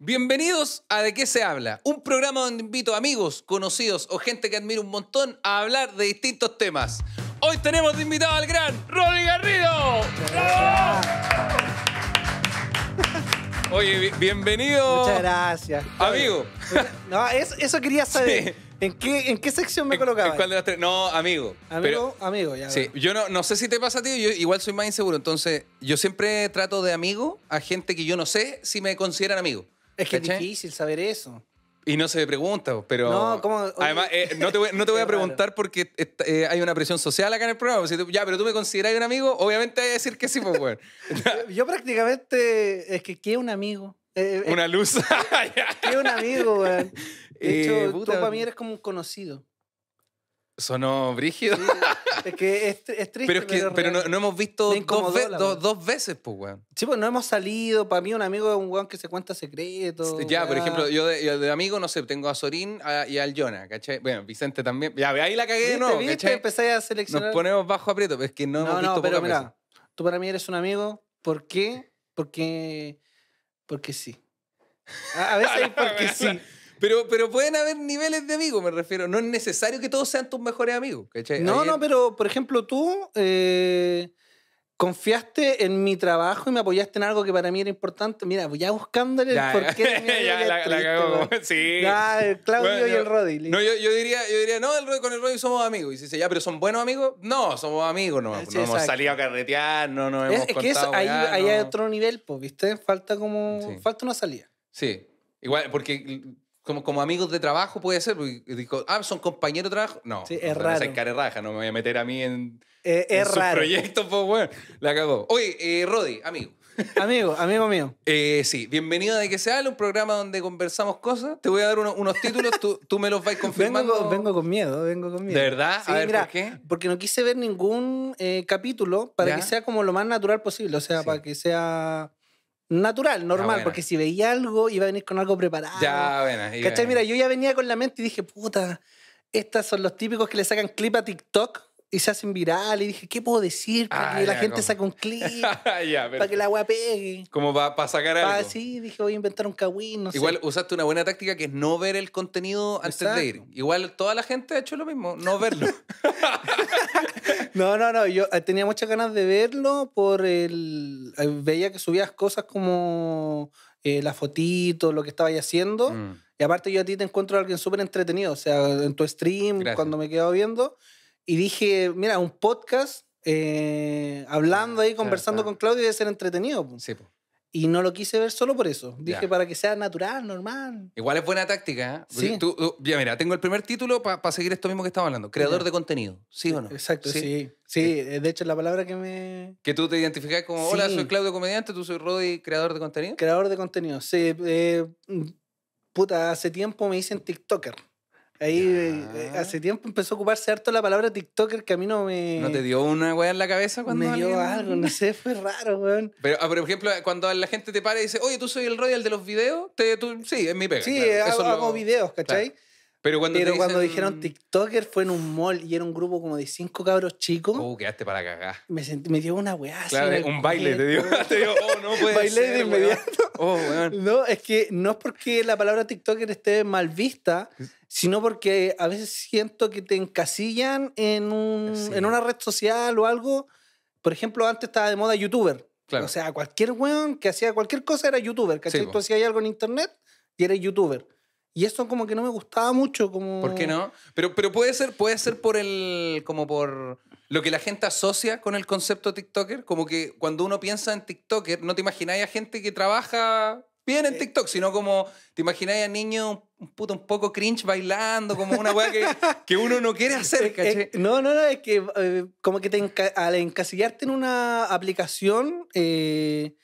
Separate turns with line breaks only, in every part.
Bienvenidos
a De qué se habla, un programa donde invito a amigos, conocidos o gente que admiro un montón a hablar de distintos temas. Hoy tenemos de invitado al gran Rodri Garrido.
Oye, bienvenido. Muchas
gracias. Amigo.
No, eso, quería saber.
¿En qué,
sección me colocaba? ¿Cuál de
las tres? No, amigo. Amigo,
amigo, ya. Sí,
yo no, no sé si te pasa, tío, yo igual soy más inseguro. Entonces, yo siempre trato de amigo a gente que yo no sé si me consideran amigo.
Es que es difícil saber eso.
Y no se me pregunta, pero. No, ¿cómo? Además, eh, no, te voy, a preguntar porque eh, hay una presión social acá en el programa. ya, pero tú me consideras un amigo, obviamente hay que decir que sí, pues,
bueno.
Yo prácticamente. Es que, ¿qué un amigo? Eh, una
luz.
¿Qué un amigo, weón? De hecho, eh, tú para mí eres como un conocido.
Sonó brígido.
es que es, triste. Pero, es que, pero, no, hemos visto dos,
veces, pues, weón.
Sí, pues no hemos salido. Para mí, un amigo es un weón que se cuenta secretos. Ya, por ejemplo,
yo de, amigo, no sé, tengo a Sorín y al Jonah, ¿cachai? Bueno, Vicente también. Ya, ahí la cagué de nuevo. ¿Viste? Empecé a seleccionar. Nos ponemos bajo
aprieto, pero es que no, no hemos visto no, pero mira, tú para mí eres un amigo. ¿Por qué? Porque. Porque sí. A, a
veces porque sí. Pero, pero pueden haber niveles de amigos, me refiero. No es necesario que todos sean tus mejores amigos, No, no,
pero por ejemplo, tú eh, confiaste en mi trabajo y me apoyaste en algo que para mí era importante. Mira, pues ya buscándole el porqué de Ya, la,
pues. Sí. Ya, el Claudio y el Roddy. No, yo, yo, diría, yo diría, no, el con el Roddy somos amigos. Y dice, ya, pero ¿son buenos amigos? No, somos amigos, pues, no, no hemos
salido a carretear,
no nos hemos es, Es que ahí, hay otro
nivel, pues, ¿viste? Falta como, falta una salida.
Sí. Igual, porque como, amigos de trabajo puede ser, porque ah, son compañeros de trabajo. No, es raro. raja, no me voy a meter a mí en,
eh, proyectos,
pues bueno, la cagó. Oye, eh, Rodi, amigo. Amigo, amigo mío. Eh, sí, bienvenido a De Que sea. un programa donde conversamos cosas. Te voy a dar unos títulos, tú, me los vais confirmando. Vengo,
con miedo, vengo con miedo. ¿De verdad? a ver, ¿por qué? Porque no quise ver ningún eh, capítulo para que sea como lo más natural posible, o sea, para que sea natural, normal, porque si veía algo, iba a venir con algo preparado.
Ya, buena. ¿Cachai?
Mira, yo ya venía con la mente y dije, puta, estos son los típicos que le sacan clip a TikTok y se hacen viral. Y dije, ¿qué puedo decir para ah, que la gente saque un clip?
para que la agua
pegue. Como
para sacar algo.
sí, dije, voy a inventar un kawin. Igual
usaste una buena táctica que es no ver el contenido antes de ir. Igual toda la gente ha hecho lo mismo, no verlo.
No, no, no. Yo eh, tenía muchas ganas de verlo por el. Eh, veía que subías cosas como eh, la fotito, lo que estabas haciendo. Mm. Y aparte, yo a ti te encuentro alguien súper entretenido. O sea, en tu stream, cuando me quedaba viendo. Y dije, mira, un podcast hablando ah, ahí, conversando con Claudio, de ser entretenido. Sí, pues. Y no lo quise ver solo por eso. Dije para que sea natural, normal.
Igual es buena táctica. ¿eh? Sí. Tú, ya mira, tengo el primer título para seguir esto mismo que estamos hablando. Creador
de contenido, ¿sí e o no? Exacto, sí. Sí, eh, eh, de hecho la palabra que me...
Que tú te identificas como, hola, soy Claudio Comediante, tú soy Rodi, creador de contenido.
Creador de contenido, sí. Mm, puta, hace tiempo me dicen TikToker. Ahí eh, eh, hace tiempo empezó a ocuparse harto la palabra TikToker que a mí no me. ¿No te dio una weá en la cabeza cuando.? Me dio algo, no sé, fue raro, weón.
Ah, pero, por ejemplo, cuando la gente te para y dice, oye, tú soy el Royal de los videos, te, sí, es
mi pega. Sí, hago, videos, ¿cachai? Pero cuando, cuando dijeron
TikToker fue en un mall y era un grupo como de cinco cabros chicos. Uh,
quedaste para cagar.
Me, dio una weá. Claro, un baile, te dio. te dio, oh, no puede Bailé de inmediato. Oh, No, es que no es porque la palabra TikToker esté mal vista, sino porque a veces siento que te encasillan en, un, en una red social o algo. Por ejemplo, antes estaba de moda YouTuber. O sea, cualquier weón que hacía cualquier cosa era YouTuber. Que hacía Tú algo en internet y eres YouTuber. Y eso como que no me gustaba mucho. Como... ¿Por qué no?
Pero, pero puede ser, puede ser por el. como por lo que la gente asocia con el concepto TikToker. Como que cuando uno piensa en TikToker, no te imagináis a gente que trabaja bien en TikTok, sino como te imagináis a niños un puto un poco cringe bailando, como una weá que, que, uno no quiere hacer,
no, no, no, es que eh, como que al encasillarte en una aplicación, es, eh,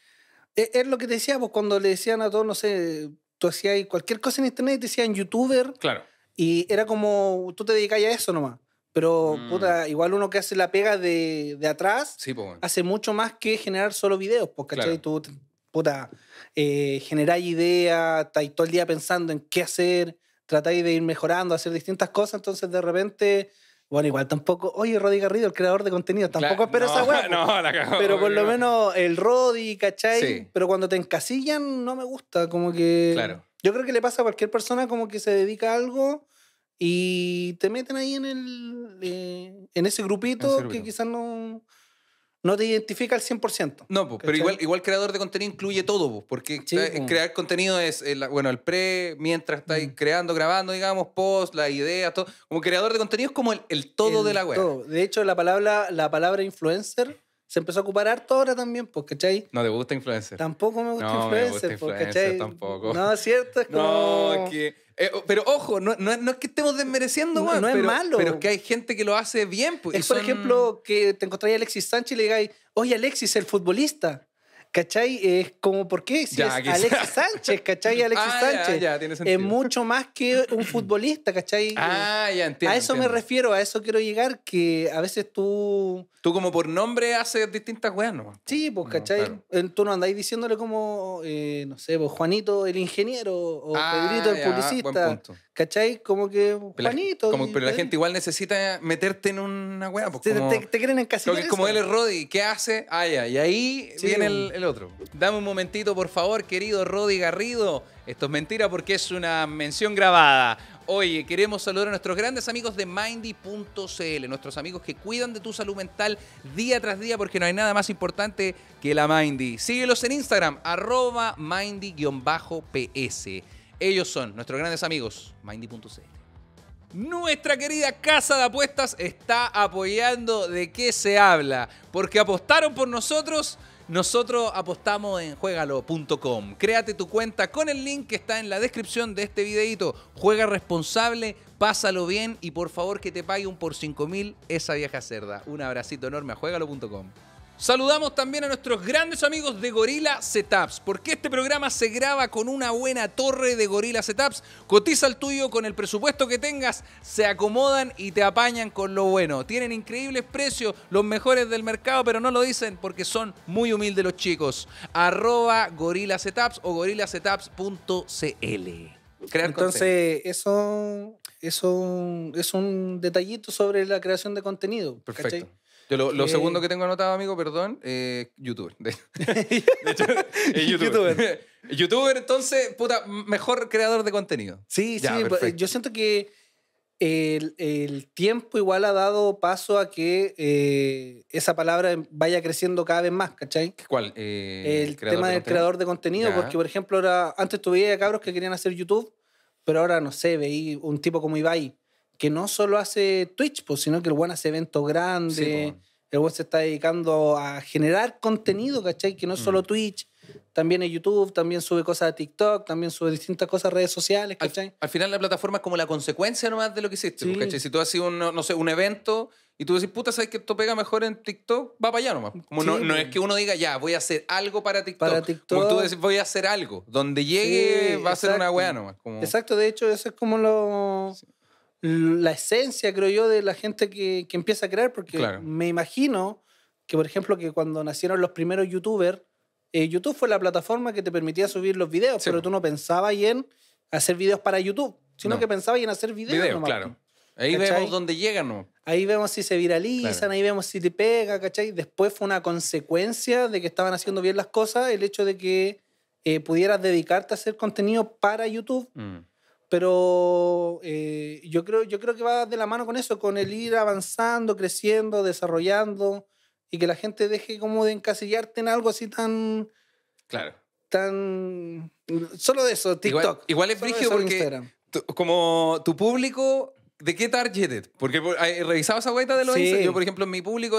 e, es, lo que te decía, pues cuando le decían a todos, no sé, hacía hacías cualquier cosa en internet y te decían youtuber. Claro. Y era como, tú te dedicabas a eso nomás. Pero, mm. puta, igual uno que hace la pega de, de atrás hace mucho más que generar solo videos, porque ¿cachai? Tú, puta, eh, generáis ideas, estáis todo el día pensando en qué hacer, tratáis de ir mejorando, hacer distintas cosas, entonces de repente bueno, igual tampoco. Oye, Roddy Garrido, el creador de contenido, tampoco espero esa weá. No, la cagó. Pero por lo menos el Roddy, ¿cachai? Pero cuando te encasillan, no me gusta. Como que. Claro. Yo creo que le pasa a cualquier persona como que se dedica a algo y te meten ahí en el. Eh, en ese grupito. que quizás no no te identifica al 100%.
No, pero igual, igual creador de contenido incluye todo, porque crear contenido es, el, eh, bueno, el pre, mientras estás mm. creando, grabando, digamos, post, la idea, todo. Como creador de contenido es como el,
todo de la web. De hecho, la palabra, la palabra influencer se empezó a ocupar harto ahora también, pues, ¿cachai?
No te gusta influencer. Tampoco me gusta influencer, me gusta pues, Tampoco. No, cierto, es como... No, que
eh, oh, pero ojo, no, es que estemos desmereciendo, No, es malo. Pero es que hay gente
que lo hace bien. Pues, es, por ejemplo, que te encontráis a Alexis Sánchez y le digáis, oye, Alexis, el futbolista. ¿Cachai? Es como, ¿por qué? Si es Sánchez, ¿cachai? Alexis ah, Sánchez es mucho más que un futbolista, ¿cachai? Ah, ya entiendo. A eso me refiero, a eso quiero llegar, que a veces tú...
Tú como por nombre haces
distintas weas, ¿no? Sí, pues, ¿cachai? Tú no andáis diciéndole como, eh, no sé, pues, Juanito el ingeniero o ah, Pedrito el publicista. ¿Cachai? Como que pero la gente
igual necesita meterte en una hueá, pues te, creen en quieren como él es Roddy. ¿Qué hace? Ah, ya. Y ahí viene el, otro. Dame un momentito, por favor, querido Roddy Garrido. Esto es mentira porque es una mención grabada. Oye, queremos saludar a nuestros grandes amigos de Mindy.cl, nuestros amigos que cuidan de tu salud mental día tras día porque no hay nada más importante que la Mindy. Síguelos en Instagram, arroba Mindy-PS. Ellos son nuestros grandes amigos, Mindy.cl. Nuestra querida casa de apuestas está apoyando de qué se habla, porque apostaron por nosotros. Nosotros apostamos en juegalo.com. Créate tu cuenta con el link que está en la descripción de este videito. Juega responsable, pásalo bien y por favor que te pague un por 5.000 mil esa vieja cerda. Un abracito enorme a juegalo.com. Saludamos también a nuestros grandes amigos de Gorila Setups, porque este programa se graba con una buena torre de Gorila Setups. Cotiza el tuyo con el presupuesto que tengas, se acomodan y te apañan con lo bueno. Tienen increíbles precios, los mejores del mercado, pero no lo dicen porque son muy humildes los chicos. Arroba Gorila Setups o gorilasetups.cl. Entonces,
eso, eso es un detallito sobre la creación de contenido. Perfecto
lo, segundo que tengo anotado, amigo, perdón, eh, youtuber. De, hecho, es youtuber. YouTuber. entonces, puta, mejor creador
de contenido. Sí, sí, pues, eh, yo siento que el, tiempo igual ha dado paso a que eh, esa palabra vaya creciendo cada vez más, ¿cachai?
¿Cuál? Eh, el, tema del creador de contenido, porque, por
ejemplo, ahora, antes tuve cabros que querían hacer YouTube, pero ahora, no sé, veí un tipo como Ibai que no solo hace Twitch, pues, sino que el buen hace eventos grandes. el buen se está dedicando a generar contenido, ¿cachai? Que no solo mm. Twitch, también es YouTube, también sube cosas a TikTok, también sube distintas cosas a redes sociales, ¿cachai?
Al, final la plataforma es como la consecuencia nomás de lo que hiciste, pues, ¿cachai? Si tú haces un, no sé, un evento y tú decís, puta, ¿sabes que esto pega mejor en TikTok? Va para allá nomás. no, es que uno diga, ya, voy a hacer algo para TikTok. Para TikTok. Como tú decís, voy a hacer algo. Donde llegue va a ser una weá nomás.
Exacto, de hecho, eso es como lo la esencia, creo yo, de la gente que, empieza a crear, porque me imagino que, por ejemplo, que cuando nacieron los primeros youtubers, eh, YouTube fue la plataforma que te permitía subir los videos, pero tú no pensabas en hacer videos para YouTube, sino que pensabas en hacer videos. claro. Ahí vemos dónde llegan, ¿no? Ahí vemos si se viralizan, ahí vemos si te pega, ¿cachai? Después fue una consecuencia de que estaban haciendo bien las cosas el hecho de que eh, pudieras dedicarte a hacer contenido para YouTube. Mm. Pero eh, yo, creo, yo creo que va de la mano con eso, con el ir avanzando, creciendo, desarrollando y que la gente deje como de encasillarte en algo así tan... Claro. Tan... Solo de eso, TikTok. Igual, es brígido porque
como tu público ¿De qué targeted? Porque he eh, revisado esa vuelta de lo sí. Yo, por ejemplo, mi público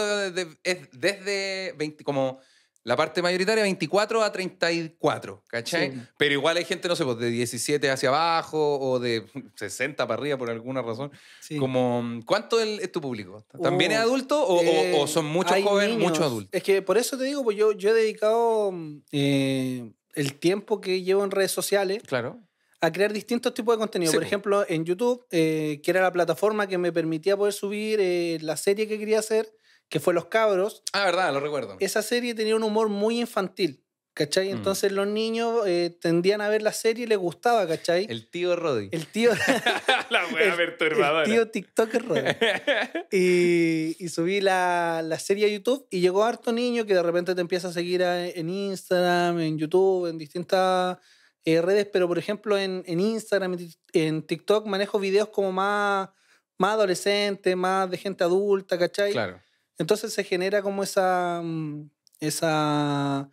es desde como la parte mayoritaria, 24 a 34, ¿cachai? Pero igual hay gente, no sé, pues, de 17 hacia abajo o de 60 para arriba por alguna razón. Como, ¿Cuánto es tu
público? ¿También es uh, adulto o, eh, son muchos jóvenes, muchos adultos? Es que por eso te digo, pues yo, yo he dedicado eh, el tiempo que llevo en redes sociales. Claro a crear distintos tipos de contenido. Por ejemplo, en YouTube, eh, que era la plataforma que me permitía poder subir la serie que quería hacer, que fue Los Cabros. Ah,
verdad, lo recuerdo.
Esa serie tenía un humor muy infantil. ¿Cachai? Mm. Entonces los niños eh, tendían a ver la serie y les gustaba, ¿cachai? El
tío Roddy. El tío. la wea perturbadora. El
tío TikTok Roddy. y, subí la, serie a YouTube y llegó harto niño que de repente te empieza a seguir en Instagram, en YouTube, en distintas eh, redes. Pero por ejemplo, en, Instagram, en TikTok, manejo videos como más, más adolescentes, más de gente adulta, ¿cachai? Claro. Entonces se genera como esa, mm, esa,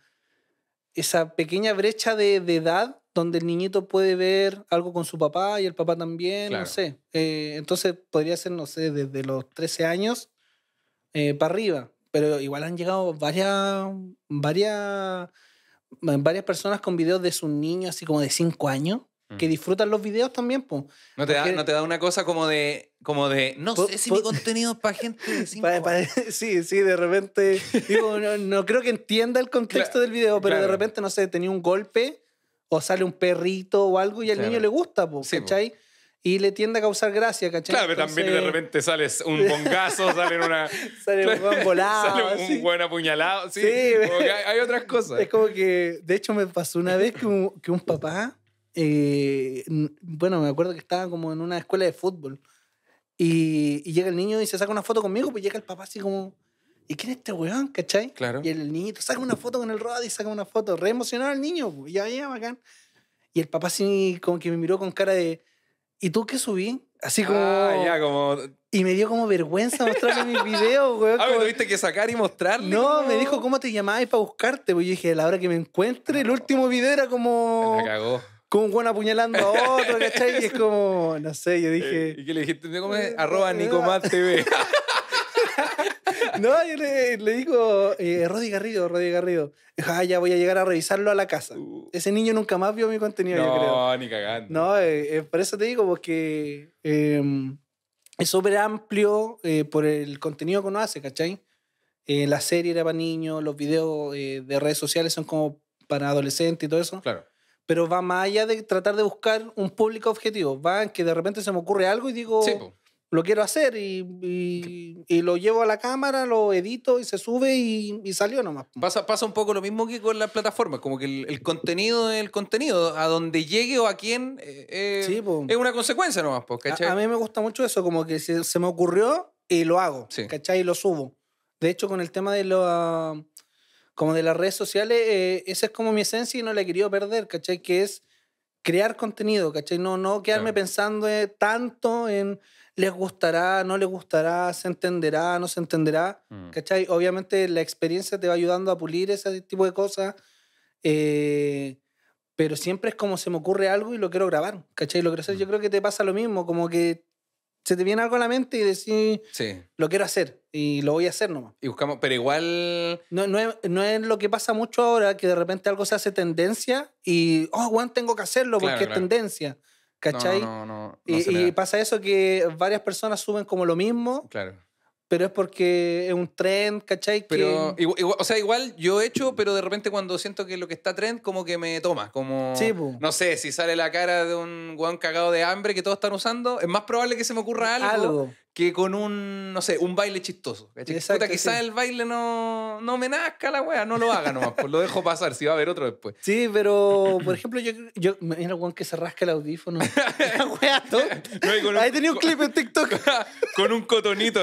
esa pequeña brecha de, edad donde el niñito puede ver algo con su papá y el papá también, no sé. Eh, entonces podría ser, no sé, desde los 13 años eh, para arriba. Pero igual han llegado varias, varias, varias personas con videos de sus niños así como de 5 años que mm. disfrutan los videos también, pues. ¿No, te da, ¿No
te da una cosa como de, como de no sé si mi contenido es
para gente Sí, sí, de repente, digo, no, creo que entienda el contexto del video, pero de repente, no sé, tenía un golpe o sale un perrito o algo y al niño le gusta, pues, ¿cachai? Y le tiende a causar gracia, ¿cachai? Claro, pero también de repente
sale un bongazo, sale una... sale un buen volado. Sale un buen apuñalado, sí. hay, otras
cosas. Es como que, de hecho, me pasó una vez que un, que un papá y eh, bueno, me acuerdo que estaba como en una escuela de fútbol. Y, llega el niño y se saca una foto conmigo, pues llega el papá así como, ¿y quién es este weón? ¿Cachai? Claro. Y el niñito saca una foto con el Rod y saca una foto. Re emocionado el niño, pues, ya, ya, bacán. Y el papá así como que me miró con cara de, ¿y tú qué subí? Así como... Ah, ya, como... Y me dio como vergüenza mostrarle mi video weón. Ah, tuviste
que sacar y mostrar No, me dijo
cómo te llamabas para buscarte. Pues yo dije, a la hora que me encuentre, el último video era como... Me cagó como un buen apuñalando a otro, ¿cachai? Y es como, no sé, yo dije. Eh,
¿Y qué le dijiste? ¿Cómo es? Eh, Arroba Nicomat TV.
no, yo le, digo, eh, Garrido, Roddy Garrido. Ah, ya voy a llegar a revisarlo a la casa. Uh. Ese niño nunca más vio mi contenido, no, yo creo. No, ni cagando. No, eh, por eso te digo, porque em, es súper amplio por el contenido que uno hace, ¿cachai? la serie era para niños, los videos de redes sociales son como para adolescentes y todo eso. Claro pero va más allá de tratar de buscar un público objetivo. Va en que de repente se me ocurre algo y digo, lo quiero hacer y, y, lo llevo a la cámara, lo edito y se sube y, y, salió nomás. Pasa, pasa un poco lo mismo
que con las plataformas, como que el, el contenido el contenido, a donde llegue o a quién, eh, eh, es una consecuencia nomás. a,
mí me gusta mucho eso, como que se, se me ocurrió y lo hago, Y lo subo. De hecho, con el tema de la como de las redes sociales, eh, esa es como mi esencia y no la he querido perder, ¿cachai? Que es crear contenido, ¿cachai? No, no quedarme pensando eh, tanto en les gustará, no les gustará, se entenderá, no se entenderá, mm. ¿cachai? Obviamente la experiencia te va ayudando a pulir ese tipo de cosas, eh, pero siempre es como se me ocurre algo y lo quiero grabar, ¿cachai? Lo quiero Yo mm. creo que te pasa lo mismo, como que se te viene algo a la mente y decís, sí. lo quiero hacer y lo voy a hacer nomás. Y buscamos, pero igual... No, no, es, no es lo que pasa mucho ahora, que de repente algo se hace tendencia y, oh, Juan, tengo que hacerlo porque es tendencia. ¿Cachai? No, no,
no, y, y
pasa eso que varias personas suben como lo mismo. Claro pero es porque es un trend, ¿cachai? Pero,
o sea, igual yo he hecho, pero de repente cuando siento que lo que está trend, como que me toma, como... no sé, si sale la cara de un guan cagado de hambre que todos están usando, es más probable que se me ocurra algo. algo que con un, no sé, un baile chistoso. Exacto, quizás el baile no, no me nazca la wea, no lo haga nomás, pues lo
dejo pasar, si va a haber otro después.
Sí, pero, por ejemplo, yo, yo mira que se rasca el audífono.
la wea tonta. Ahí tenía un clip en TikTok. con un cotonito.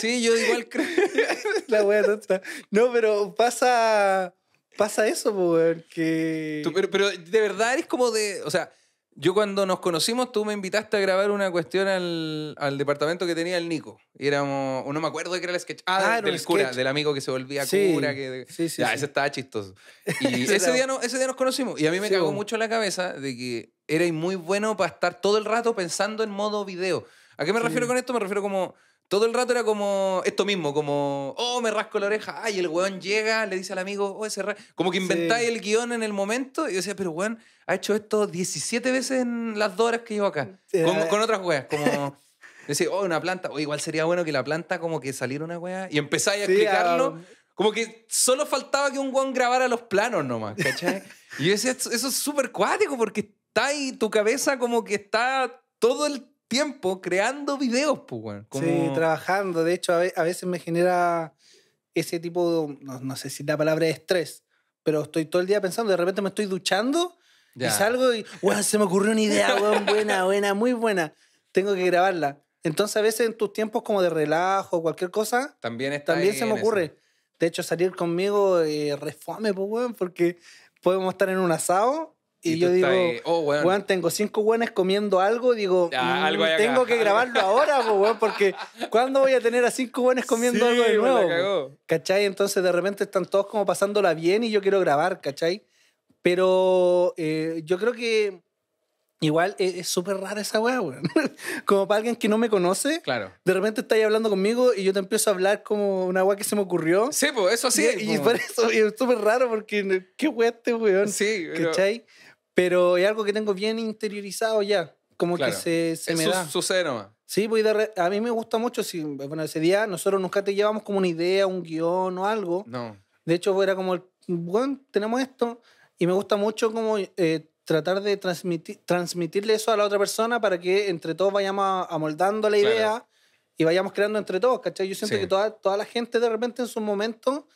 Sí, yo igual creo. la wea tonta. No, pero pasa, pasa eso, weón. que...
pero, pero de verdad eres como de, o sea... Yo cuando nos conocimos, tú me invitaste a grabar una cuestión al, departamento que tenía el Nico. éramos, o no me acuerdo de que era el sketch. Ah, ah del, cura, del amigo que se volvía cura. sí, sí, ese estaba chistoso. Y ese, día no, ese día nos conocimos. Y a mí me cagó mucho la cabeza de que eres muy bueno para estar todo el rato pensando en modo video. ¿A qué me refiero con esto? Me refiero como todo el rato era como esto mismo, como, oh, me rasco la oreja, ay, el weón llega, le dice al amigo, oh, ese Como que inventáis el guión en el momento y yo decía, pero weón, ha hecho esto 17 veces en las dos horas que llevo acá, con, otras weas, como... decía, oh, una planta, o igual sería bueno que la planta como que saliera una wea y empezáis a explicarlo. Ah, como que solo faltaba que un weón grabara los planos nomás, ¿cachai? y yo decía, eso es súper cuático porque está ahí tu cabeza como que está todo el tiempo creando videos,
pues, weón. Sí, trabajando. De hecho, a veces me genera ese tipo, no, sé si la palabra es estrés, pero estoy todo el día pensando, de repente me estoy duchando y salgo y, weón, se me ocurrió una idea, weón, buena, buena, muy buena. Tengo que grabarla. Entonces, a veces en tus tiempos como de relajo, cualquier cosa, también, también se me ocurre. De hecho, salir conmigo eh, refame, pues, weón, porque podemos estar en un asado y, yo digo, oh, tengo cinco buenas comiendo algo, digo, mm, tengo que grabarlo ahora, porque ¿cuándo voy a tener a cinco weones comiendo algo de nuevo? ¿Cachai? Entonces de repente están todos como pasándola bien y yo quiero grabar, ¿cachai? Pero eh, yo creo que igual eh, es súper rara esa weá, weón. como para alguien que no me conoce, claro. de repente ahí hablando conmigo y yo te empiezo a hablar como una weá que se me ocurrió. Sí, pues eso sí. Y, es súper raro porque qué weá este weón. Sí, ¿cachai? Pero es algo que tengo bien interiorizado ya. Como que se, se me su, da. Sucede Sí, voy pues, a mí me gusta mucho. Si, bueno, ese día nosotros nunca te llevamos como una idea, un guión o algo. No. De hecho, era como, el, bueno, tenemos esto. Y me gusta mucho como eh, tratar de transmitir, transmitirle eso a la otra persona para que entre todos vayamos amoldando la idea y vayamos creando entre todos, ¿cachai? Yo siento que toda, toda la gente de repente en su momento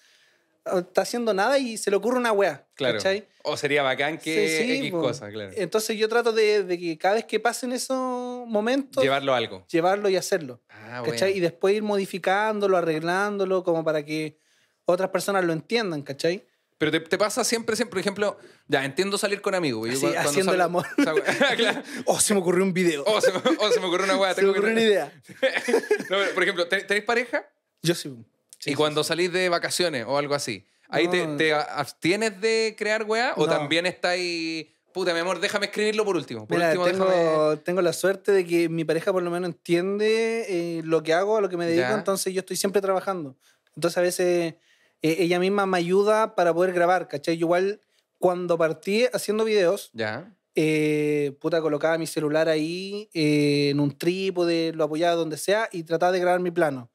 está haciendo nada y se le ocurre una weá. Claro.
O sería bacán que X cosa, claro.
Entonces yo trato de, que cada vez que pasen esos momentos. Llevarlo a algo. Llevarlo y hacerlo. Ah, ¿cachai? Y después ir modificándolo, arreglándolo, como para que otras personas lo entiendan, ¿cachai? Pero
te, pasa siempre, siempre, por ejemplo, ya entiendo salir con amigos. sí, haciendo el amor.
O oh, se me ocurrió un video. O oh, oh, se
me, ocurrió una weá. Se me ocurrió una idea. por ejemplo, tenéis pareja? Yo sí y cuando salís de vacaciones o algo así, ¿ahí te, abstienes de crear weá o también está ahí... Puta, mi amor, déjame escribirlo por último. Por
último tengo, la suerte de que mi pareja por lo menos entiende eh, lo que hago, a lo que me dedico, entonces yo estoy siempre trabajando. Entonces a veces eh, ella misma me ayuda para poder grabar, ¿cachai? igual cuando partí haciendo videos, eh, puta, colocaba mi celular ahí en un trípode, lo apoyaba donde sea y trataba de grabar mi plano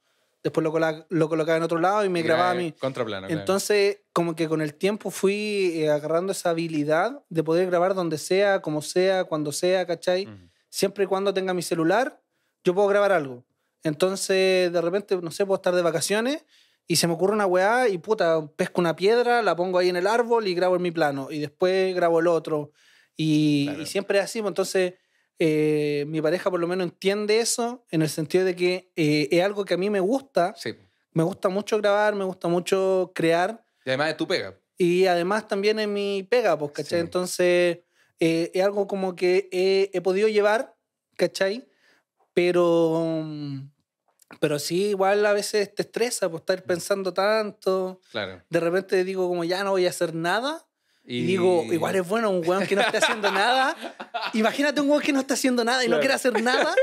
después lo, colocaba en otro lado y me grababa a mí. Contraplano. Entonces, como que con el tiempo fui eh, agarrando esa habilidad de poder grabar donde sea, como sea, cuando sea, ¿cachai? Siempre y cuando tenga mi celular, yo puedo grabar algo. Entonces, de repente, no sé, puedo estar de vacaciones y se me ocurre una weá y puta, pesco una piedra, la pongo ahí en el árbol y grabo en mi plano. Y después grabo el otro. Y, y siempre es así, pues, entonces eh, mi pareja por lo menos entiende eso en el sentido de que eh, es algo que a mí me gusta. Me gusta mucho grabar, me gusta mucho crear.
Y además es tu pega.
Y además también es mi pega, pues, ¿cachai? Entonces eh, es algo como que he, podido llevar, ¿cachai? Pero, mm, pero sí, igual a veces te estresa por pues, estar mm. pensando tanto. Claro. De repente digo como ya no voy a hacer nada y... digo, igual es bueno un weón que no está haciendo nada. Imagínate un weón que no está haciendo nada y no quiere hacer nada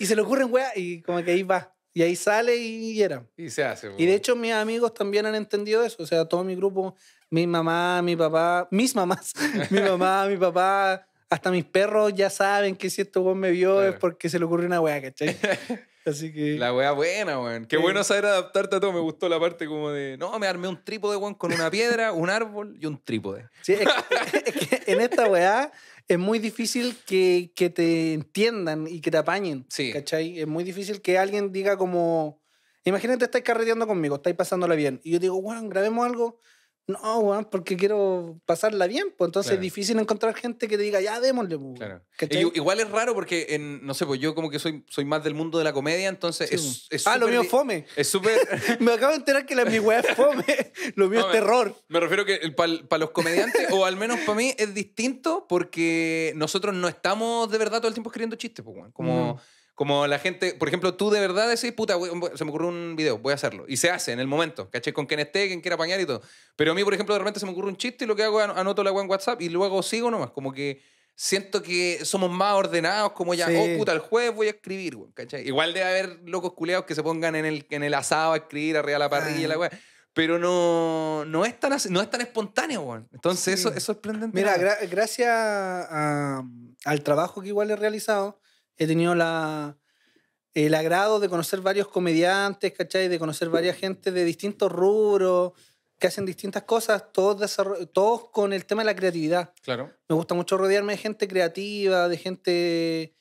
y se le ocurre un y como que ahí va. Y ahí sale y, era.
Y se hace. Y
de hecho mis amigos también han entendido eso. O sea, todo mi grupo, mi mamá, mi papá, mis mamás, mi mamá, mi papá, hasta mis perros ya saben que si este weón me vio es porque se le ocurrió una weá, ¿cachai?
Así que. La weá buena, weón. Qué bueno saber adaptarte a todo. Me gustó la parte como de. No, me armé un trípode, weón, con una piedra, un árbol y un trípode.
Sí, es que, en esta weá es muy difícil que, que, te entiendan y que te apañen. Sí. ¿Cachai? Es muy difícil que alguien diga como. Imagínate, estáis carreteando conmigo, estáis pasándola bien. Y yo digo, weón, grabemos algo no, porque quiero pasarla bien. Pues entonces es difícil encontrar gente que te diga, ya démosle, pues,
Igual es raro porque, no sé, pues yo como que soy, soy más del mundo de la comedia, entonces es, Ah, lo mío es fome. Es súper.
me acabo de enterar que la, mi es fome.
Lo mío es terror.
Me, refiero que para los comediantes,
o al menos para mí, es distinto porque nosotros no estamos de verdad todo el tiempo escribiendo chistes, pues, weón. Como. Como la gente, por ejemplo, tú de verdad decís, puta, se me ocurrió un video, voy a hacerlo. Y se hace en el momento, ¿cachai? Con quien esté, quien quiera apañar y todo. Pero a mí, por ejemplo, de repente se me ocurre un chiste y lo que hago, anoto la web en WhatsApp y luego sigo nomás. Como que siento que somos más ordenados, como ya, oh puta, el jueves voy a escribir, ¿cachai? Igual debe haber locos culeados que se pongan en el, en el asado a escribir, arriba la parrilla, y ah. la Pero no, no, es tan, no es tan espontáneo, Entonces, eso es sorprendente. Mira,
gracias al trabajo que igual he realizado, he tenido el agrado de conocer varios comediantes, ¿cachai? De conocer varias gente de distintos rubros, que hacen distintas cosas, todos, con el tema de la creatividad. Claro. Me gusta mucho rodearme de gente creativa, de gente...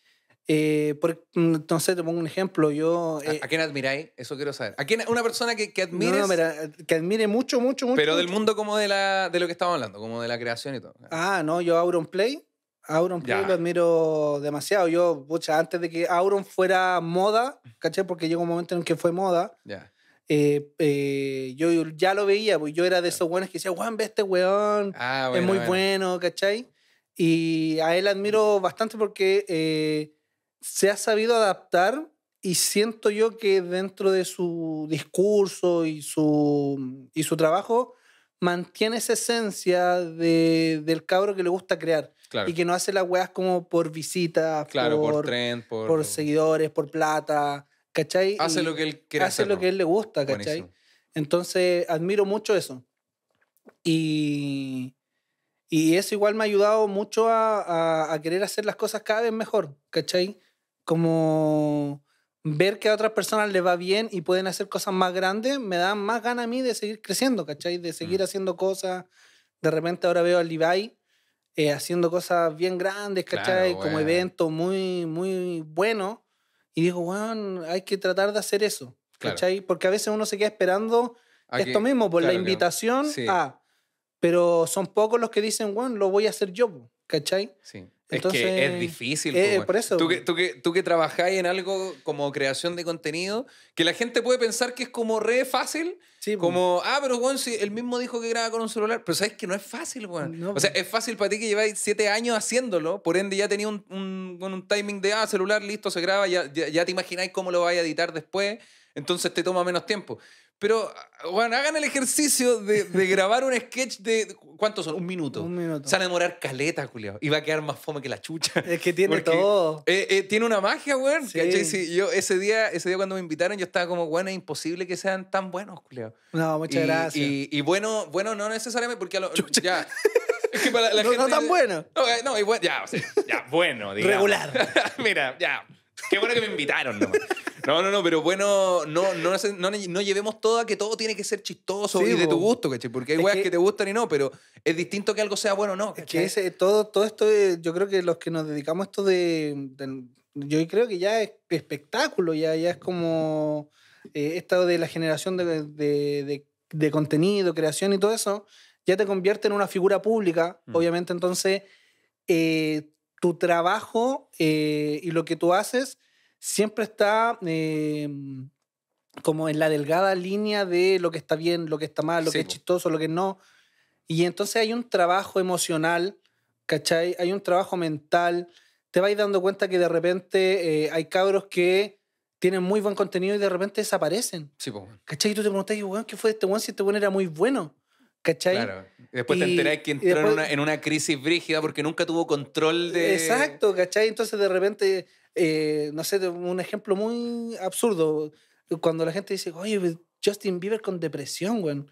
Eh, no sé, te pongo un ejemplo. Yo, eh
¿A, quién admiráis? Eso quiero saber. ¿A quién, una persona que, que que
admire mucho, mucho, mucho. Pero del
mundo como de, la, de lo que estamos hablando, como de la creación y todo.
Ah, no, yo abro un Play. Auron lo admiro demasiado. Yo, pucha, antes de que Auron fuera moda, ¿cachai? Porque llegó un momento en que fue moda. Ya. Eh, eh, yo ya lo veía, pues yo era de esos buenos que decía, Juan, ve este weón, ah, es muy bueno. ¿cachai? Y a él admiro bastante porque eh, se ha sabido adaptar y siento yo que dentro de su discurso y su, y su trabajo mantiene esa esencia de, del cabro que le gusta crear. Y que no hace las weas como por visitas, por, por, por, seguidores, por plata, ¿cachai? Hace lo que él quiere Hace lo que él le gusta, ¿cachai? Entonces, admiro mucho eso. Y, y eso igual me ha ayudado mucho a, a, querer hacer las cosas cada vez mejor, ¿cachai? Como ver que a otras personas les va bien y pueden hacer cosas más grandes, me da más ganas a mí de seguir creciendo, ¿cachai? De seguir mm. haciendo cosas. De repente ahora veo al Levi eh, haciendo cosas bien grandes, ¿cachai? Como eventos muy, muy buenos. Y digo, bueno, hay que tratar de hacer eso, ¿cachai? Porque a veces uno se queda esperando esto mismo, por pues, la invitación a... Pero son pocos los que dicen, bueno, lo voy a hacer yo, ¿cachai? Sí es que es
difícil. Eh, Tú que, trabajáis en algo como creación de contenido, que la gente puede pensar que es como re fácil. como, ah, pero bueno, si el mismo dijo que graba con un celular. Pero sabes que no es fácil, weón. o sea, es fácil para ti que lleváis siete años haciéndolo. Por ende, ya tenía un, un, timing de, ah, celular, listo, se graba. Ya, ya, ya te imagináis cómo lo vais a editar después. Entonces te toma menos tiempo. Pero, bueno, hagan el ejercicio de, de grabar un sketch de. ¿Cuántos son? Un minuto. Un minuto. Se van a demorar caleta, Julio Y va a quedar más fome que la chucha. Es
que tiene todo.
Eh, eh, tiene una magia, Juan. Sí. yo ese día, ese día cuando me invitaron, yo estaba como, bueno, es imposible que sean tan buenos, Julio
No, muchas gracias.
Y, bueno, bueno, no necesariamente porque
ya. que la, no, gente, no, tan bueno. No, eh, y bueno, ya, ya, bueno, digamos. Regular. Mira, ya. Qué bueno que me invitaron, ¿no? No, no, no, pero bueno, no, no,
no, llevemos todo a que todo tiene que ser chistoso y de tu gusto, ¿cachai? Porque hay weas que, te gustan y no, pero es distinto que algo sea bueno o no. que
todo, todo esto, yo creo que los que nos dedicamos a esto de, yo creo que ya es espectáculo, ya, ya es como eh, de la generación de, de, contenido, creación y todo eso, ya te convierte en una figura pública, mm. obviamente entonces eh, tu trabajo eh, y lo que tú haces siempre está em, como en la delgada línea de lo que está bien, lo que está mal, lo que es chistoso, lo que no. Y entonces hay un trabajo emocional, ¿cachai? Hay un trabajo mental. Te vais dando cuenta que de repente eh, hay cabros que tienen muy buen contenido y de repente desaparecen. Sí, po. ¿Cachai? Y tú te preguntas, ¿qué fue de este buen si este era muy bueno? ¿Cachai? Claro. Después te enteras que entró en, una,
en, una, crisis brígida porque nunca tuvo control de. Exacto,
¿cachai? Entonces de repente eh, no sé, un ejemplo muy absurdo, cuando la gente dice, oye, pues, Justin Bieber con depresión, güey.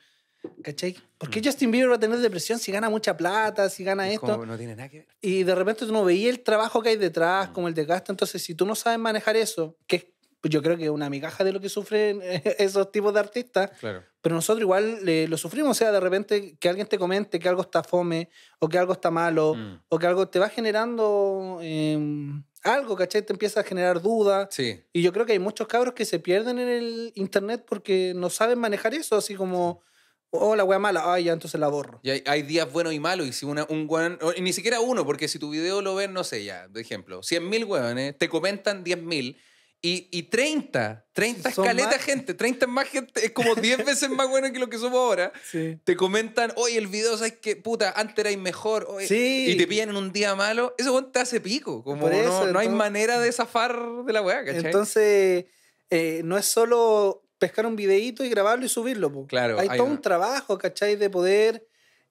¿Cachai? ¿Por qué mm. Justin Bieber va a tener depresión si gana mucha plata, si gana esto? no tiene nada que ver. Y de repente tú no veías el trabajo que hay detrás, mm. como el desgaste. Entonces, si tú no sabes manejar eso, que yo creo que es una migaja de lo que sufren esos tipos de artistas, claro pero nosotros igual lo sufrimos. O sea, de repente que alguien te comente que algo está fome, o que algo está malo, mm. o que algo te va generando em, algo, ¿cachai? Te empieza a generar duda Y yo creo que hay muchos cabros que se pierden en el internet porque no saben manejar eso, así como. Oh, la wea mala, ay, ya entonces la borro.
Y hay, días buenos y malos, y si una, un weón, ni siquiera uno, porque si tu video lo ven, no sé, ya, de ejemplo, 100.000 weones, te comentan 10.000, y, 30, 30 escaletas, escaleta gente, 30 más gente, es como 10 veces más bueno que lo que somos ahora. Te comentan, oye, el video, ¿sabes qué? Puta, antes era mejor. Sí. Y te pillan en un día malo. Eso te hace pico. Como no, hay
manera de zafar de la weá, ¿cachai? Entonces, eh, no es solo pescar un videíto y grabarlo y subirlo. Claro. Hay, todo un trabajo, ¿cachai? De poder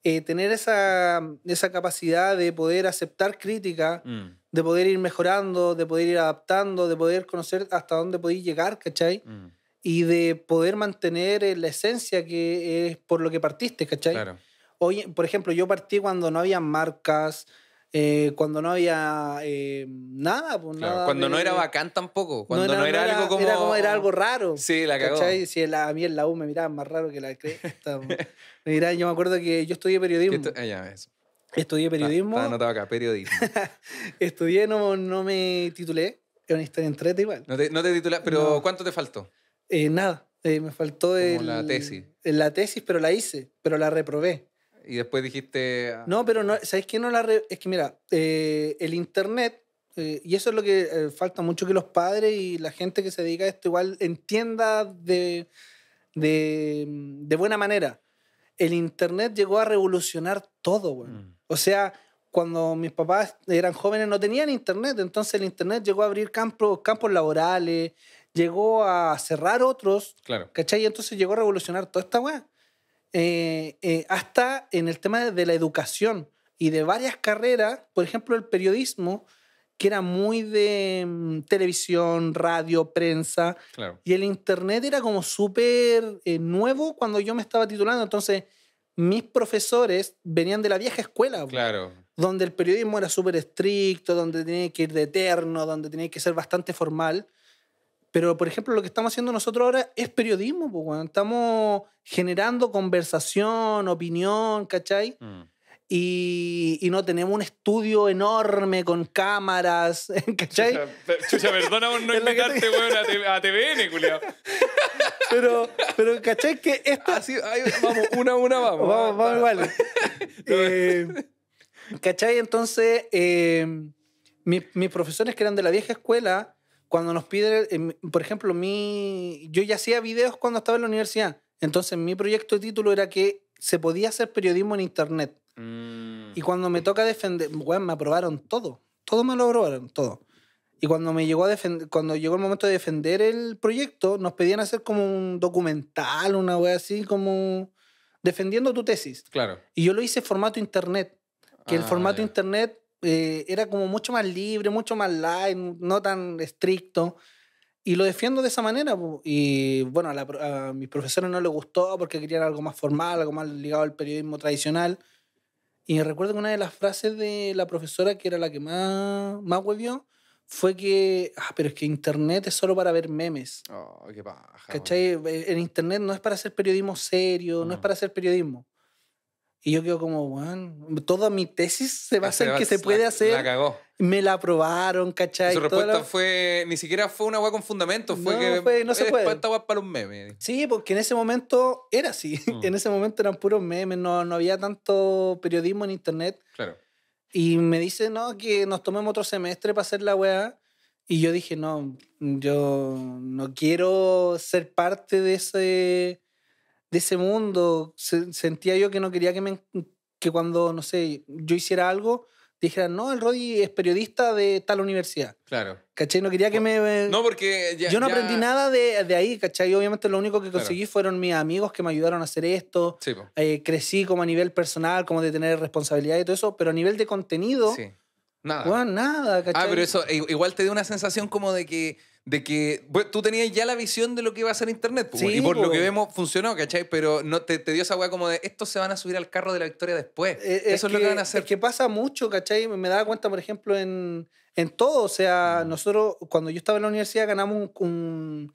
eh, tener esa, esa, capacidad de poder aceptar crítica, mm. de poder ir mejorando, de poder ir adaptando, de poder conocer hasta dónde podéis llegar, ¿cachai? Mm. Y de poder mantener eh, la esencia que es por lo que partiste, ¿cachai? Hoy, por ejemplo, yo partí cuando no había marcas, eh, cuando no había eh, nada, pues Cuando no era
bacán tampoco, cuando no era, algo como... Era como era algo raro. Sí, la cagó.
Si la, a mí en la U me miraban más raro que la cresta. me miraban, yo me acuerdo que yo estudié periodismo. Ah, estudié periodismo. anotado acá, periodismo. estudié, no, me titulé. Es una historia entrete igual.
No te, no te pero ¿cuánto te faltó?
Eh, nada, me faltó como el, la tesis. La tesis, pero la hice, pero la reprobé.
Y después dijiste... Ah,
no, pero no, ¿sabes qué? No la Es que mira, eh, el Internet, eh, y eso es lo que eh, falta mucho que los padres y la gente que se dedica a esto igual entienda de, de, de buena manera. El Internet llegó a revolucionar todo, güey. Mm. O sea, cuando mis papás eran jóvenes no tenían Internet, entonces el Internet llegó a abrir campos, campos laborales, llegó a cerrar otros. Claro. ¿Cachai? Y entonces llegó a revolucionar toda esta weá. Eh, eh, hasta en el tema de la educación y de varias carreras, por ejemplo, el periodismo, que era muy de mm, televisión, radio, prensa, y el Internet era como súper eh, nuevo cuando yo me estaba titulando, entonces mis profesores venían de la vieja escuela. Donde el periodismo era súper estricto, donde tenía que ir de eterno, donde tenía que ser bastante formal. Pero, por ejemplo, lo que estamos haciendo nosotros ahora es periodismo, pues, Estamos generando conversación, opinión, ¿cachai? Mm. Y, no tenemos un estudio enorme con cámaras, ¿cachai?
Chucha, chucha por no invitarte, a, TVN, culiao.
Pero, pero, ¿cachai? Que esto... Así, ah, vamos, una a una, vamos. Vamos, vamos igual. Eh, ¿Cachai? Entonces, eh, mis profesores que eran de la vieja escuela cuando nos piden, eh, por ejemplo, mi, yo ya hacía videos cuando estaba en la universidad. Entonces mi proyecto de título era que se podía hacer periodismo en Internet. Mm. Y cuando me toca defender, bueno, me aprobaron todo. Todo me lo aprobaron, todo. Y cuando me llegó a cuando llegó el momento de defender el proyecto, nos pedían hacer como un documental, una wea así, como defendiendo tu tesis. Claro. Y yo lo hice en formato internet. Que el ah, formato internet eh, era como mucho más libre, mucho más light, no tan estricto. Y lo defiendo de esa manera. Y bueno, a, mis profesores no les gustó porque querían algo más formal, algo más ligado al periodismo tradicional. Y recuerdo que una de las frases de la profesora, que era la que más, más huevió, fue que, ah, pero es que Internet es solo para ver memes. Oh, qué paja. ¿Cachai? En Internet no es para hacer periodismo serio, no es para hacer periodismo. Y yo quedo como, weón, toda mi tesis se va a ah, hacer que se puede hacer. La cagó. Me la aprobaron, ¿cachai? su respuesta
fue, ni siquiera fue una weá con fundamento, fue no, que fue, no se eh, puede. para un meme.
Sí, porque en ese momento era así. Mm. en ese momento eran puros memes, no, no había tanto periodismo en internet. Claro. Y me dice, no, que nos tomemos otro semestre para hacer la weá. Y yo dije, no, yo no quiero ser parte de ese de ese mundo. sentía yo que no quería que, me, que cuando, no sé, yo hiciera algo, dijeran, no, el Roddy es periodista de tal universidad. Claro. ¿Cachai? No quería que me... No,
porque ya, Yo no aprendí
nada de, de, ahí, ¿cachai? Obviamente lo único que conseguí fueron mis amigos que me ayudaron a hacer esto. Sí, eh, crecí como a nivel personal, como de tener responsabilidad y todo eso, pero a nivel de contenido... Sí. Nada. nada, ¿cachai? Ah, pero eso
igual te dio una sensación como de que de que tú tenías ya la visión de lo que iba a ser Internet. Pues, y por lo pues, que vemos funcionó, ¿cachai? Pero no, te, dio esa weá como de estos se van a subir al carro de la victoria después.
Eh, Eso es, lo que van a hacer. Es que pasa mucho, ¿cachai? Me daba cuenta, por ejemplo, en, en todo. O sea, mm. nosotros, cuando yo estaba en la universidad, ganamos un,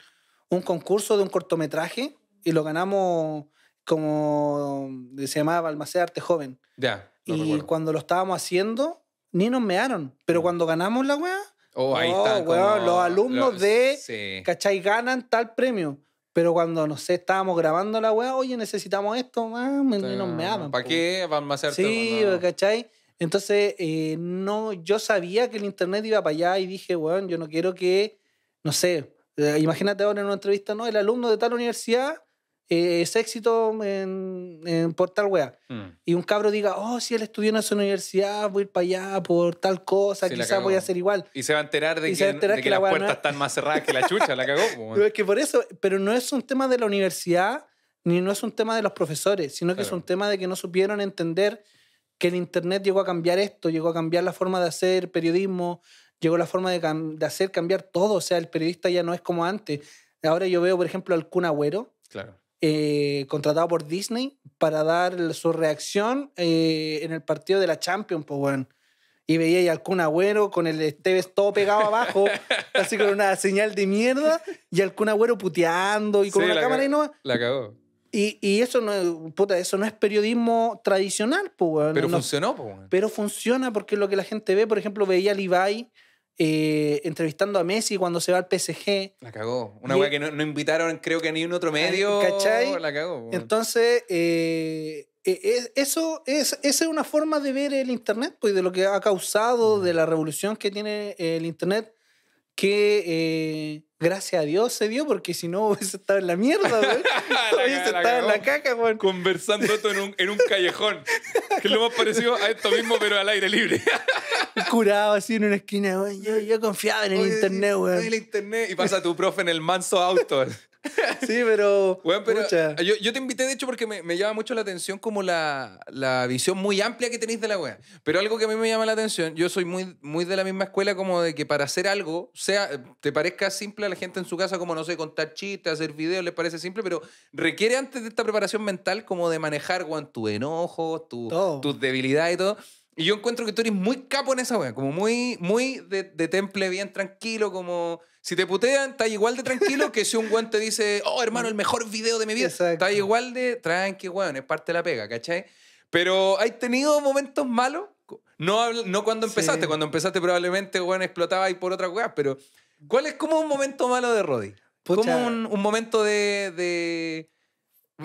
concurso de un cortometraje y lo ganamos como se llamaba Almacén Arte Joven. Ya. y cuando lo estábamos haciendo, ni nos mearon. Pero mm. cuando ganamos la weá Oh, ahí los alumnos de, ¿cachai? Ganan tal premio. Pero cuando, no sé, estábamos grabando la weá, oye, necesitamos esto, ah, no nos me aman.
¿Para qué? Van a hacer Sí,
¿cachai? Entonces, eh, no, yo sabía que el internet iba para allá y dije, weón, yo no quiero que, no sé, eh, imagínate ahora en una entrevista, no, el alumno de tal universidad eh, es éxito en, en por tal wea. Mm. Y un cabro diga, oh, si él estudió en esa universidad, voy a ir para allá por tal cosa, quizás voy a hacer igual.
Y se va a enterar de que, las puertas están más cerradas que la chucha, la cagó. Pero es
que por eso, pero no es un tema de la universidad, ni no es un tema de los profesores, sino que es un tema de que no supieron entender que el Internet llegó a cambiar esto, llegó a cambiar la forma de hacer periodismo, llegó la forma de, de, hacer cambiar todo. O sea, el periodista ya no es como antes. Ahora yo veo, por ejemplo, al Kun Agüero. Claro. Eh, contratado por Disney para dar su reacción eh, en el partido de la Champions, pues, Y veía ahí al Kun Agüero con el Esteves todo pegado abajo, así con una señal de mierda, y al Kun Agüero puteando y con una cámara y no. La cagó. Y, eso no eso no es periodismo tradicional, pues, Pero funcionó, pues, Pero funciona porque es lo que la gente ve, por ejemplo, veía a Levi eh, entrevistando a Messi cuando se va al PSG. La cagó. Una weá e-
que no, no, invitaron, creo que ni un otro medio. ¿Cachai? La cagó.
Entonces, eh, eh, eso es, esa es una forma de ver el Internet, pues, de lo que ha causado, de la revolución que tiene el Internet, que gracias a Dios se dio, porque si no hubiese estado en la mierda,
hubiese estado en la caca, Conversando esto en un, en un callejón, que es lo más parecido a esto mismo, pero al aire libre.
curado así en una esquina, weón. Yo, yo confiaba en el internet, weón. el
internet. Y pasa tu profe en el manso auto.
Sí, pero.
Bueno, pero yo, yo, te invité, de hecho, porque me, me llama mucho la atención como la, la, visión muy amplia que tenéis de la web, Pero algo que a mí me llama la atención, yo soy muy, muy de la misma escuela, como de que para hacer algo, sea, te parezca simple a la gente en su casa, como no sé, contar chistes, hacer videos, les parece simple, pero requiere antes de esta preparación mental, como de manejar, weón, tu enojo, tu, tus debilidades y todo. Y yo encuentro que tú eres muy capo en esa wea como muy, muy de, temple bien tranquilo, como si te putean, estás igual de tranquilo que si un weón te dice, oh hermano, el mejor video de mi vida. Estás igual de tranqui, weón, es parte de la pega, ¿cachai? Pero ¿hay tenido momentos malos? No, no cuando empezaste, cuando empezaste probablemente, weón, explotaba y por otra weá, pero ¿cuál es como un momento malo de Roddy? ¿Cómo Como un, momento de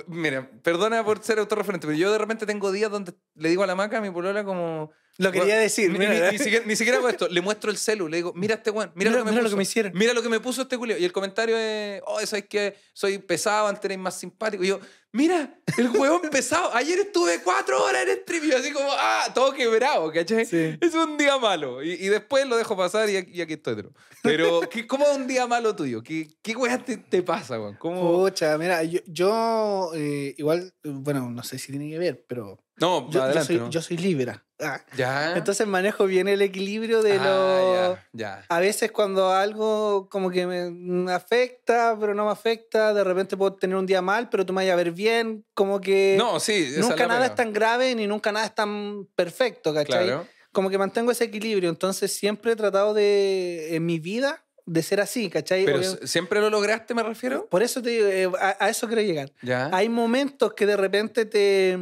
Mira, perdona por ser autorreferente, pero yo de repente tengo días donde le digo a la maca, a mi polola, como, lo quería decir. ni, siquiera, ni, esto. Le muestro el celu. Le digo, mira este weón. Mira, lo, que me puso. hicieron. Mira lo que me puso este culio. Y el comentario es, oh, eso es que Soy pesado, antes eres más simpático. Y yo, mira, el huevón pesado. Ayer estuve cuatro horas en el trivio así como, ah, todo quebrado, ¿cachai? Sí. Es un día malo. Y, después lo dejo pasar y, aquí estoy. Pero, pero ¿cómo es un día malo tuyo? ¿Qué, qué weón te, pasa, weón?
¿Cómo... Pucha, mira, yo, eh, igual, bueno, no sé si tiene que ver, pero no, yo, soy, yo Libra. Ah. Ya. Entonces manejo bien el equilibrio de ah, lo. A veces cuando algo como que me afecta, pero no me afecta, de repente puedo tener un día mal, pero tú me vas a ver bien. Como que. No, sí. Nunca nada es tan grave ni nunca nada es tan perfecto, ¿cachai? Como que mantengo ese equilibrio. Entonces siempre he tratado de. En mi vida, de ser así, ¿cachai? Pero siempre lo lograste, me refiero. Por eso te digo, eh, a, eso quiero llegar. ¿Ya? Hay momentos que de repente te,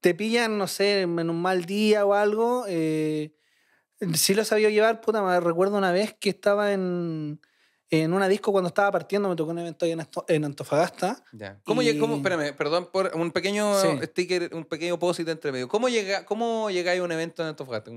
te pillan, no sé, en un mal día o algo. Eh, sí lo sabía llevar, puta, me recuerdo una vez que estaba en, en una disco cuando estaba partiendo, me tocó un evento ahí en, Antofagasta.
¿Cómo, espérame, perdón por un pequeño sticker, un pequeño post entre medio. ¿Cómo, llega, llegáis a un evento en Antofagasta?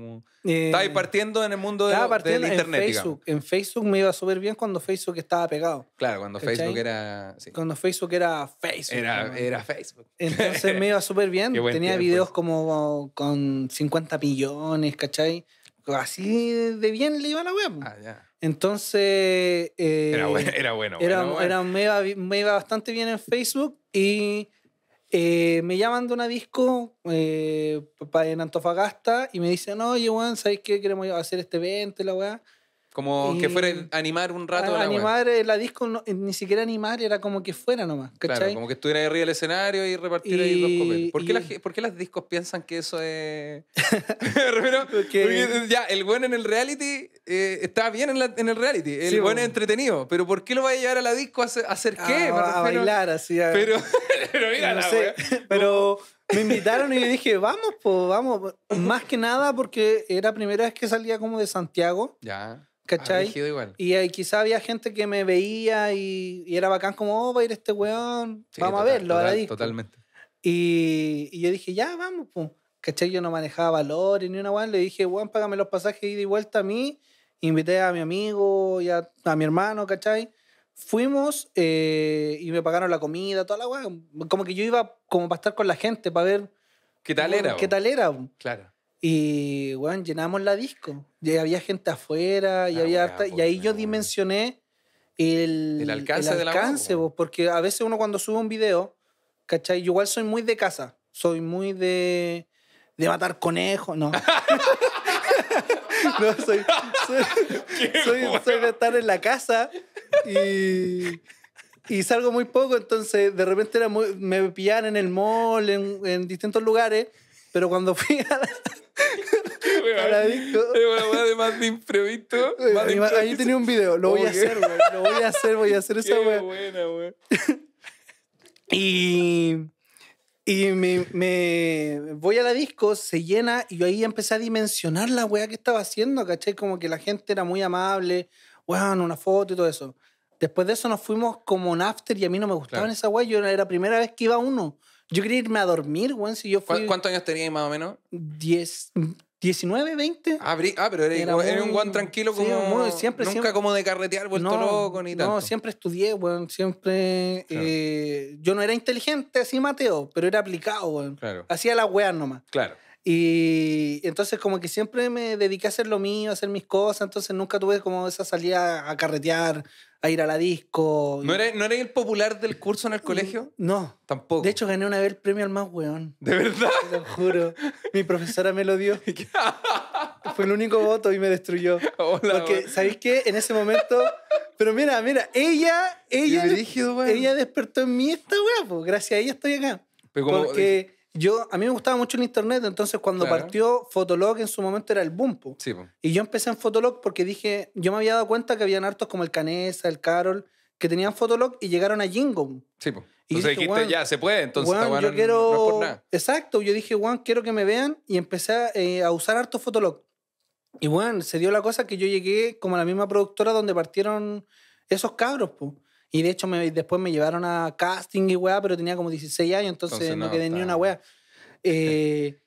Eh, estaba partiendo en el mundo de, del internet. En Facebook,
en Facebook me iba súper bien cuando Facebook estaba pegado.
Claro, cuando Facebook era.
Cuando Facebook era
Facebook. Era, Facebook.
Entonces me iba súper bien. Tenía videos como con 50 millones, ¿cachai? Así de bien le iba a la web. Ah, ya. Entonces. Eh, era, bueno, era me, iba, bastante bien en Facebook y eh, me llaman de una disco eh, en Antofagasta y me dicen: Oye, weón, ¿sabéis qué? Queremos hacer este evento, la weá. Como que fuera
animar un rato. Ah, a, animar
eh, la, disco, eh, ni siquiera animar, era como que fuera nomás. Claro, como que
estuviera ahí arriba del escenario y repartir ahí los ¿Por, qué las discos piensan que eso
es.?
Eh, ya, el bueno en el reality está bien en, el reality. El bueno es entretenido. Pero ¿por qué lo va a llevar a la disco a hacer, ah, qué? a bailar
así. Pero, mira, Pero me invitaron y le dije, vamos, pues, vamos. Más que nada porque era primera vez que salía como de Santiago. Ya y eh, quizá había gente que me veía y, era bacán como, oh, va a ir este weón, vamos a verlo. totalmente. Y, yo dije, ya, vamos, pues. ¿Cachai? Yo no manejaba valores ni una weón. Le dije, weón, págame los pasajes ida y vuelta a mí. Invité a mi amigo y a, mi hermano, ¿cachai? Fuimos eh, y me pagaron la comida, toda la weón. Como que yo iba como para estar con la gente, para ver... ¿Qué tal era? ¿Qué tal era? Claro. Y, bueno, llenamos la disco. Y había gente afuera, y, ah, había y pues, ahí yo dimensioné el, el alcance, porque a veces uno cuando sube un video, ¿cachai? Yo igual soy muy de casa, soy muy de, de matar conejos, no. no, soy, soy, de estar en la casa y, y, salgo muy poco, entonces de repente era muy, me pillaban en el mall, en, en distintos lugares pero cuando fui a la, a la disco. Además de imprevisto. imprevisto. Ahí tenía un video. Lo voy a hacer, güey. Lo voy a hacer, voy a hacer esa, güey.
buena, güey.
Y. Y me, me, voy a la disco, se llena y yo ahí empecé a dimensionar la weá que estaba haciendo, ¿caché? Como que la gente era muy amable, weón, una foto y todo eso. Después de eso nos fuimos como un after y a mí no me gustaban esa weá, yo era la primera vez que iba uno. Yo quería irme a dormir, weón, si yo fui...
¿Cuántos años tenías más o menos? diez 19, 20. Ah, ah, pero era, un guan tranquilo como... siempre,
nunca como de carretear vuelto loco ni tal. No, siempre estudié, weón, siempre... Eh, yo no era inteligente así, Mateo, pero era aplicado, weón. Hacía las weas nomás. Claro. Y entonces como que siempre me dediqué a hacer lo mío, a hacer mis cosas, entonces nunca tuve como esa salida a carretear, a ir a la disco. ¿No
eres, el popular del curso en el mm, colegio?
No. Tampoco. De hecho gané una vez el premio al más weón. ¿De verdad? Te lo juro. Mi profesora me lo dio. Fue el único voto y me destruyó. Porque, ¿sabéis qué? En ese momento... Pero mira, mira, ella, ella, ella despertó en mí esta weá, pues gracias a ella estoy acá. Pero Porque yo, a mí me gustaba mucho el internet, entonces cuando partió Fotolog en su momento era el boom. Y yo empecé en Fotolog porque dije, yo me había dado cuenta que habían hartos como el Canesa, el Carol, que tenían Fotolog y llegaron a Jingo. Y
entonces dijiste, ya, se puede, entonces Juan, yo quiero... no por nada.
Exacto, yo dije, Juan, quiero que me vean y empecé a, eh, usar harto Fotolog. Y bueno, se dio la cosa que yo llegué como a la misma productora donde partieron esos cabros, po. Y de hecho, me, después me llevaron a casting y weá, pero tenía como 16 años, entonces, no, quedé ni una weá. Eh,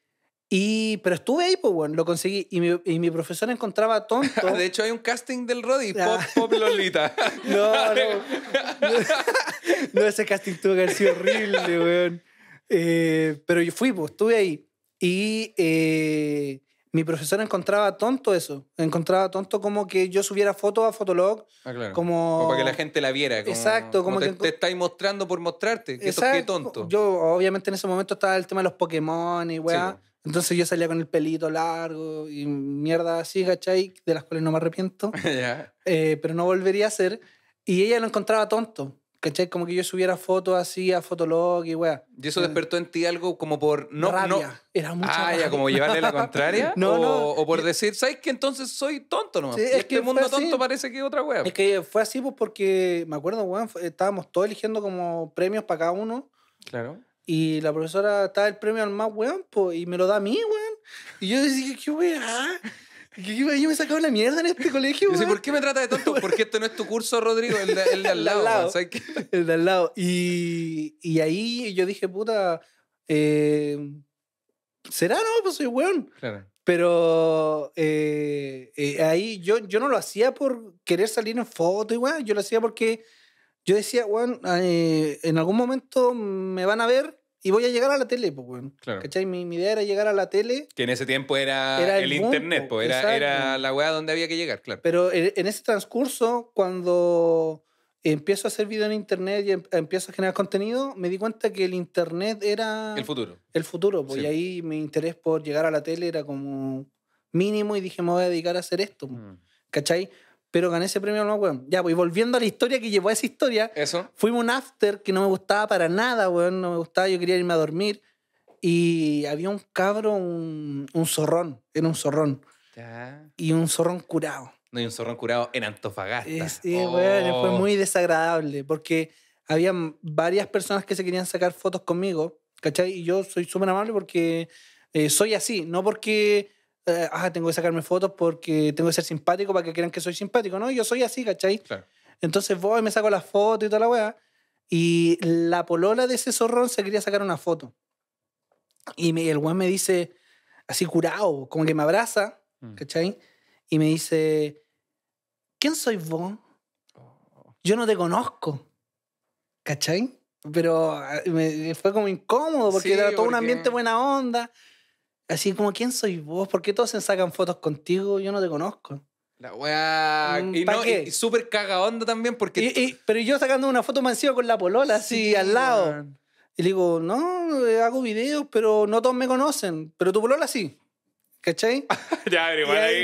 y, pero estuve ahí, pues, bueno, lo conseguí. Y mi, y mi profesor encontraba tonto. de hecho, hay un casting
del
Roddy, ah. Pop, Pop Lolita. no, no,
no. ese casting tuvo que haber sido horrible, weón. Eh, pero yo fui, pues, estuve ahí. Y, eh, mi profesora encontraba tonto eso. Encontraba tonto como que yo subiera fotos a Fotolog. Ah, claro. como... para que la gente la
viera. Exacto. Como, que... te, estáis mostrando por mostrarte. Que Exacto. Qué tonto.
Yo, obviamente, en ese momento estaba el tema de los Pokémon y weá. Entonces yo salía con el pelito largo y mierda así, ¿cachai? De las cuales no me arrepiento. Eh, pero no volvería a hacer. Y ella lo encontraba tonto. ¿Cachai? Como que yo subiera fotos así a Fotolog y weá.
¿Y eso despertó en ti algo como por. No, no. Era mucha Ah, ya, como llevarle la contraria. no, o, no. O por decir, ¿sabes que entonces soy tonto nomás? es este el mundo tonto
parece que es otra weá. Es que fue así pues porque, me acuerdo, weón, estábamos todos eligiendo como premios para cada uno. Claro. Y la profesora estaba el premio al más weón, pues, y me lo da a mí, weón. Y yo dije, ¿qué weá? Yo, me me sacaba la mierda en este colegio. Yo ¿por qué
me trata de tonto? Porque esto no es tu curso, Rodrigo, el de, el de al lado.
el de al lado. El lado. Y, ahí yo dije, puta, eh, ¿será? No, pues soy weón. Claro. Pero eh, eh, ahí yo, yo no lo hacía por querer salir en foto, igual. Yo lo hacía porque yo decía, weón, en algún momento me van a ver y voy a llegar a la tele, pues, bueno, claro. ¿Cachai? Mi, idea era llegar a la tele.
Que en ese tiempo era, el, internet, pues, era, la weá donde había que llegar, claro.
Pero e, en, ese transcurso, cuando empiezo a hacer video en internet y em, empiezo a generar contenido, me di cuenta que el internet era... El futuro. El futuro, pues, ahí mi interés por llegar a la tele era como mínimo y dije, me voy a dedicar a hacer esto, mm. ¿cachai? pero gané ese premio no, weón. Ya, pues volviendo a la historia que llevó a esa historia, Eso. fuimos un after que no me gustaba para nada, weón, no me gustaba, yo quería irme a dormir. Y había un cabro, un, un zorrón, era un zorrón. Ya. Y un zorrón curado.
No, y un zorrón curado en Antofagasta. Eh, sí, weón, fue oh. muy
desagradable, porque había varias personas que se querían sacar fotos conmigo, ¿cachai? Y yo soy súper amable porque eh, soy así, no porque eh, ah, tengo que sacarme fotos porque tengo que ser simpático para que crean que soy simpático, ¿no? Yo soy así, ¿cachai? Entonces voy, me saco la foto y toda la weá. Y la polola de ese zorrón se quería sacar una foto. Y el weón me dice, así curado, como que me abraza, mm. ¿cachai? Y me dice, ¿quién soy vos? Yo no te conozco, ¿cachai? Pero ah, fue como incómodo porque era todo un ambiente buena onda. Así como, ¿quién soy vos? ¿Por qué todos se sacan fotos contigo? Yo no te conozco.
La weá. Mm,
y, súper
cagadonda también porque. pero yo sacando
una foto mansiva con la polola, así al lado. Y le digo, no, eh, hago videos, pero no todos me conocen. Pero tu polola sí. ¿Cachai?
ya,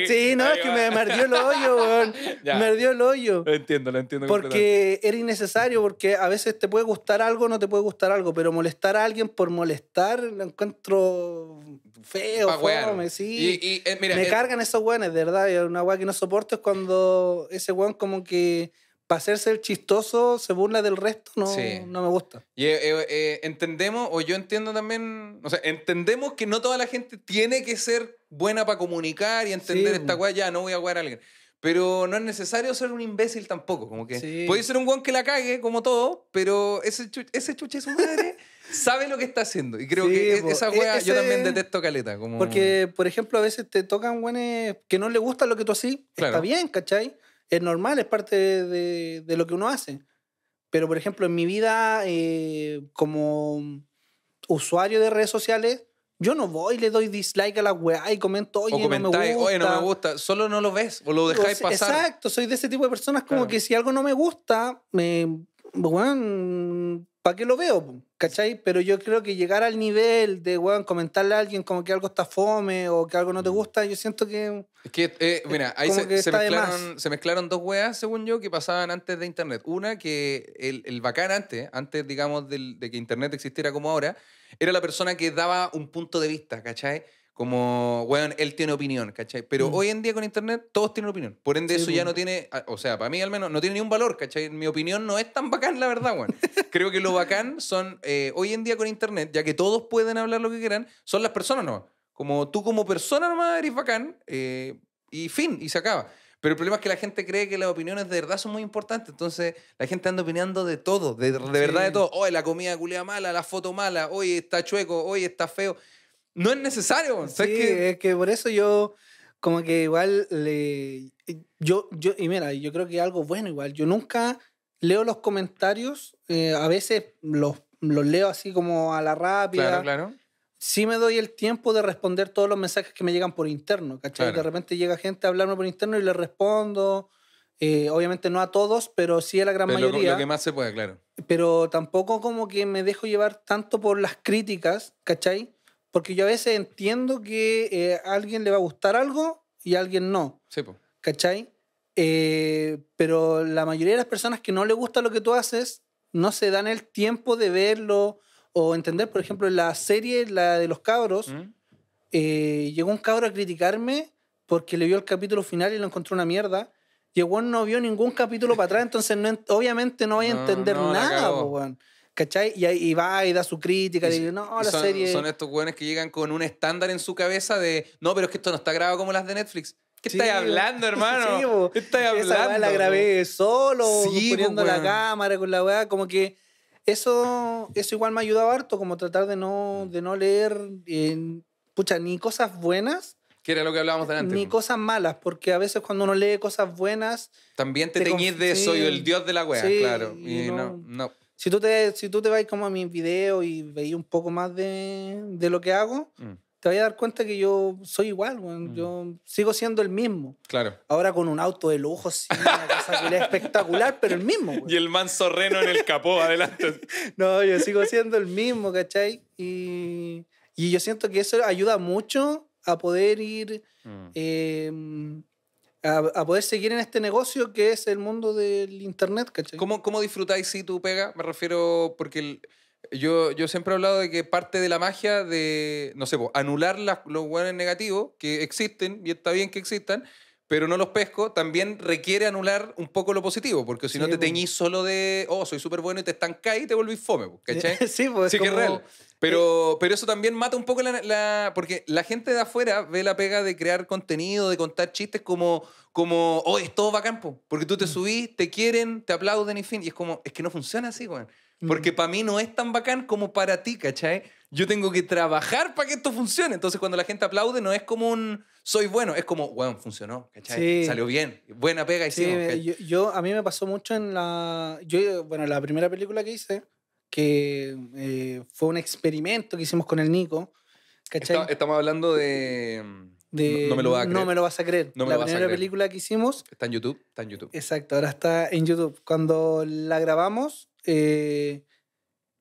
Sí, no, es que me, el hoyo,
weón. me
ardió el hoyo. Lo entiendo, lo entiendo. Porque
era innecesario, porque a veces te puede gustar algo, no te puede gustar algo, pero molestar a alguien por molestar lo encuentro feo, sí.
Y, eh, me eh, cargan
esos weones, de verdad. Una weá que no soporto es cuando ese weón como que para hacerse el chistoso se burla del resto, no, no me gusta.
Y eh, eh, eh, entendemos, o yo entiendo también, o sea, entendemos que no toda la gente tiene que ser buena para comunicar y entender esta weá, ya no voy a jugar a alguien. Pero no es necesario ser un imbécil tampoco, como que puede ser un guan que la cague, como todo, pero ese, chuche, ese
su madre sabe lo que está haciendo. Y creo que e, esa e, weá yo también detesto
caleta. Como... Porque,
por ejemplo, a veces te tocan guanes que no le gusta lo que tú haces, está bien, ¿cachai? es normal, es parte de, lo que uno hace. Pero, por ejemplo, en mi vida eh, como usuario de redes sociales, yo no voy, le doy dislike a la weá y comento, oye, no me gusta. Oye, no me
gusta. Solo no lo ves o lo dejáis pasar. Exacto,
soy de ese tipo de personas como que si algo no me gusta, me, bueno, ¿para qué lo veo? ¿Cachai? Pero yo creo que llegar al nivel de, weón, comentarle a alguien como que algo está fome o que algo no te mm. gusta, yo siento que...
Es que, eh, eh, mira, ahí se, mezclaron, dos weas, según yo, que pasaban antes de Internet. Una, que el, bacán antes, antes, digamos, de que Internet existiera como ahora, era la persona que daba un punto de vista, ¿cachai? Como, weón, él tiene opinión, ¿cachai? Pero mm. hoy en día con internet todos tienen opinión. Por ende, eso ya no tiene, ah, o sea, para mí al menos, no tiene ni un valor, ¿cachai? Mi opinión no es tan bacán, la verdad, weón. Creo que lo bacán son, eh, hoy en día con internet, ya que todos pueden hablar lo que quieran, son las personas no Como tú como persona nomás eres bacán, eh, y fin, y se acaba. Pero el problema es que la gente cree que las opiniones de verdad son muy importantes. Entonces, la gente anda opinando de todo, de, de verdad de todo. Oye, la comida culea mala, la foto mala, hoy está chueco, hoy está feo. No es necesario. Sí,
que... es que por eso yo, como que igual le. Eh, yo, yo, y mira, yo creo que algo bueno igual. Yo nunca leo los comentarios, eh, a veces los, los leo así como a la rápida. Claro, claro. Sí me doy el tiempo de responder todos los mensajes que me llegan por interno, ¿cachai? De repente llega gente a hablarme por interno y le respondo. Eh, obviamente no a todos, pero sí a la gran mayoría. lo, que
más se puede, claro.
Pero tampoco como que me dejo llevar tanto por las críticas, ¿cachai? Porque yo a veces entiendo que eh, a alguien le va a gustar algo y a alguien no. Sí, po. ¿Cachai? Eh, pero la mayoría de las personas que no le gusta lo que tú haces no se dan el tiempo de verlo o entender. Por ejemplo, en la serie, la de los cabros, mm. eh, llegó un cabro a criticarme porque le vio el capítulo final y lo encontró una mierda. Y el no vio ningún capítulo para atrás, entonces no, obviamente no voy a entender nada, po, ¿Cachai? Y, va y da su crítica. Y, dice, no, son, serie. Son
estos weones que llegan con un estándar en su cabeza de, no, pero es que esto no está grabado como las de Netflix. ¿Qué sí, estáis hablando, hermano? Sí, ¿Qué estáis hablando? la grabé solo, poniendo la cámara
con la weá, como que eso, eso igual me ha ayudado harto, como tratar de no, de no leer, eh, pucha, ni cosas buenas. Que era lo que hablábamos delante. Ni cosas malas, porque a veces cuando uno lee cosas buenas. También te, teñís de soy el dios de la weá, claro. Y, no. no. Si tú te, si tú te vas como a mis videos y veis un poco más de, de lo que hago, mm. te vas a dar cuenta que yo soy igual, mm. yo sigo siendo el mismo. Claro. Ahora con un auto de lujo, sí, una cosa espectacular, pero el mismo.
Y el manso reno en el capó, adelante.
no, yo sigo siendo el mismo, ¿cachai? Y, y yo siento que eso ayuda mucho a poder ir... Mm. Em, a, poder seguir en este negocio que es el mundo del Internet, ¿cachai? ¿Cómo, cómo disfrutáis si tú pega? Me refiero porque
yo, yo siempre he hablado de que parte de la magia de, no sé, anular los hueones negativos que existen, y está bien que existan, pero no los pesco, también requiere anular un poco lo positivo, porque si no te teñís solo de, oh, soy súper bueno y te estancáis y te volvís fome, ¿cachai? sí, pues. Sí, como... es real. Pero, pero eso también mata un poco la, Porque la gente de afuera ve la pega de crear contenido, de contar chistes como, como oh, es todo bacán, campo porque tú te mm. subís, te quieren, te aplauden y fin. Y es como, es que no funciona así, weón. Porque para mí no es tan bacán como para ti, ¿cachai? Yo tengo que trabajar para que esto funcione. Entonces, cuando la gente aplaude, no es como un soy bueno, es como, bueno, funcionó, ¿cachai? Salió bien, buena pega hicimos. Sí,
yo, a mí me pasó mucho en la. Yo, bueno, la primera película que hice, que eh, fue un experimento que hicimos con el Nico, ¿cachai? estamos hablando de no, me lo vas a creer. la primera
película que hicimos. Está en YouTube, está en YouTube.
Exacto, ahora está en YouTube. Cuando la grabamos, eh,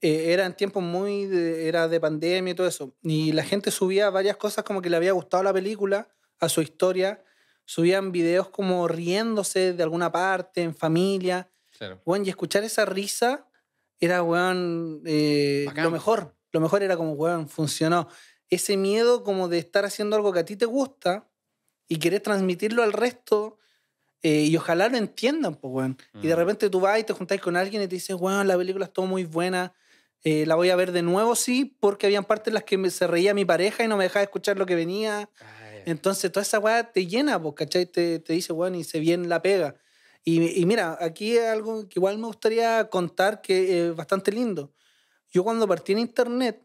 eh, Era en tiempos muy era de pandemia y todo eso. Y la gente subía varias cosas como que le había gustado la película, a su historia. Subían videos como riéndose de alguna parte, en familia. y escuchar esa risa era, weón, eh, lo mejor. Lo mejor era como, weón, funcionó ese miedo como de estar haciendo algo que a ti te gusta y querés transmitirlo al resto eh, y ojalá lo entiendan, pues, weón. Y de mm. repente tú vas y te juntás con alguien y te dices, bueno, la película estuvo muy buena, eh, la voy a ver de nuevo, sí, porque habían partes en las que me, se reía mi pareja y no me dejaba escuchar lo que venía. Entonces toda esa weá te llena, pues, ¿cachai? Te, te dice, bueno, y se bien la pega. Y, y, mira, aquí hay algo que igual me gustaría contar que es bastante lindo. Yo cuando partí en internet,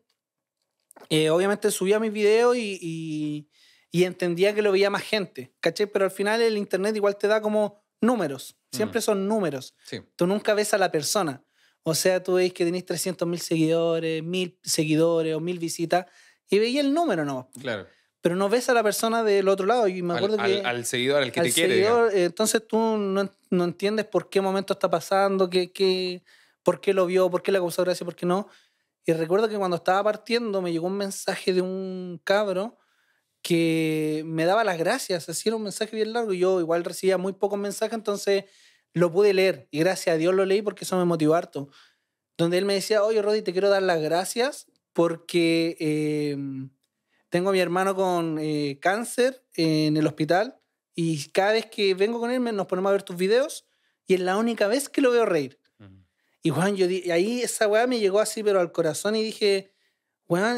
eh, obviamente subía mis videos y, entendía que lo veía más gente, ¿cachai? Pero al final el Internet igual te da como números, siempre mm. son números. Tú nunca ves a la persona. O sea, tú veis que tenéis 300.000 seguidores, 1.000 seguidores o 1.000 visitas y veía el número ¿no? Claro. Pero no ves a la persona del otro lado. Y me acuerdo al, que.
Al, seguidor, al que te quiere. Eh,
entonces tú no, entiendes por qué momento está pasando, qué, qué, por qué lo vio, por qué le causó gracia, por qué no. Y recuerdo que cuando estaba partiendo me llegó un mensaje de un cabro que me daba las gracias. Así era un mensaje bien largo y yo igual recibía muy pocos mensajes, entonces lo pude leer. Y gracias a Dios lo leí porque eso me motivó harto. Donde él me decía, oye Rodi, te quiero dar las gracias porque em, tengo a mi hermano con eh, cáncer en el hospital y cada vez que vengo con él nos ponemos a ver tus videos y es la única vez que lo veo reír. Y, Juan, yo ahí esa weá me llegó así, pero al corazón y dije, bueno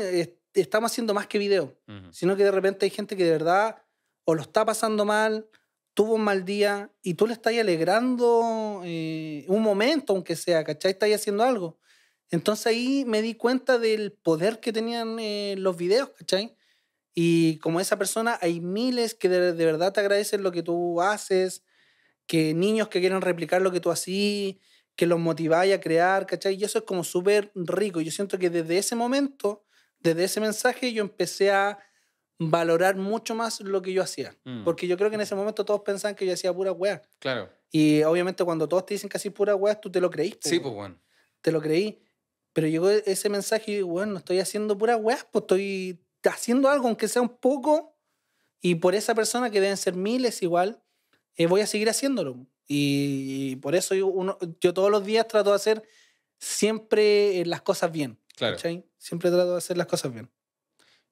estamos haciendo más que video, sino que de repente hay gente que de verdad o lo está pasando mal, tuvo un mal día y tú le estás alegrando eh, un momento, aunque sea, ¿cachai? Estás haciendo algo. Entonces ahí me di cuenta del poder que tenían eh, los videos, ¿cachai? Y como esa persona, hay miles que de, verdad te agradecen lo que tú haces, que niños que quieren replicar lo que tú haces que los motiváis a crear, ¿cachai? Y eso es como súper rico. Yo siento que desde ese momento, desde ese mensaje, yo empecé a valorar mucho más lo que yo hacía. Mm. Porque yo creo que en ese momento todos pensaban que yo hacía pura weá. Claro. Y obviamente cuando todos te dicen que hacías pura weá, tú te lo creíste. Sí, pues bueno. Te lo creí. Pero llegó ese mensaje y bueno, estoy haciendo pura weá, pues estoy haciendo algo, aunque sea un poco, y por esa persona que deben ser miles igual, eh, voy a seguir haciéndolo. Y por eso yo, uno, yo todos los días trato de hacer siempre eh, las cosas bien. Claro. ¿cachai? Siempre trato de hacer las cosas bien.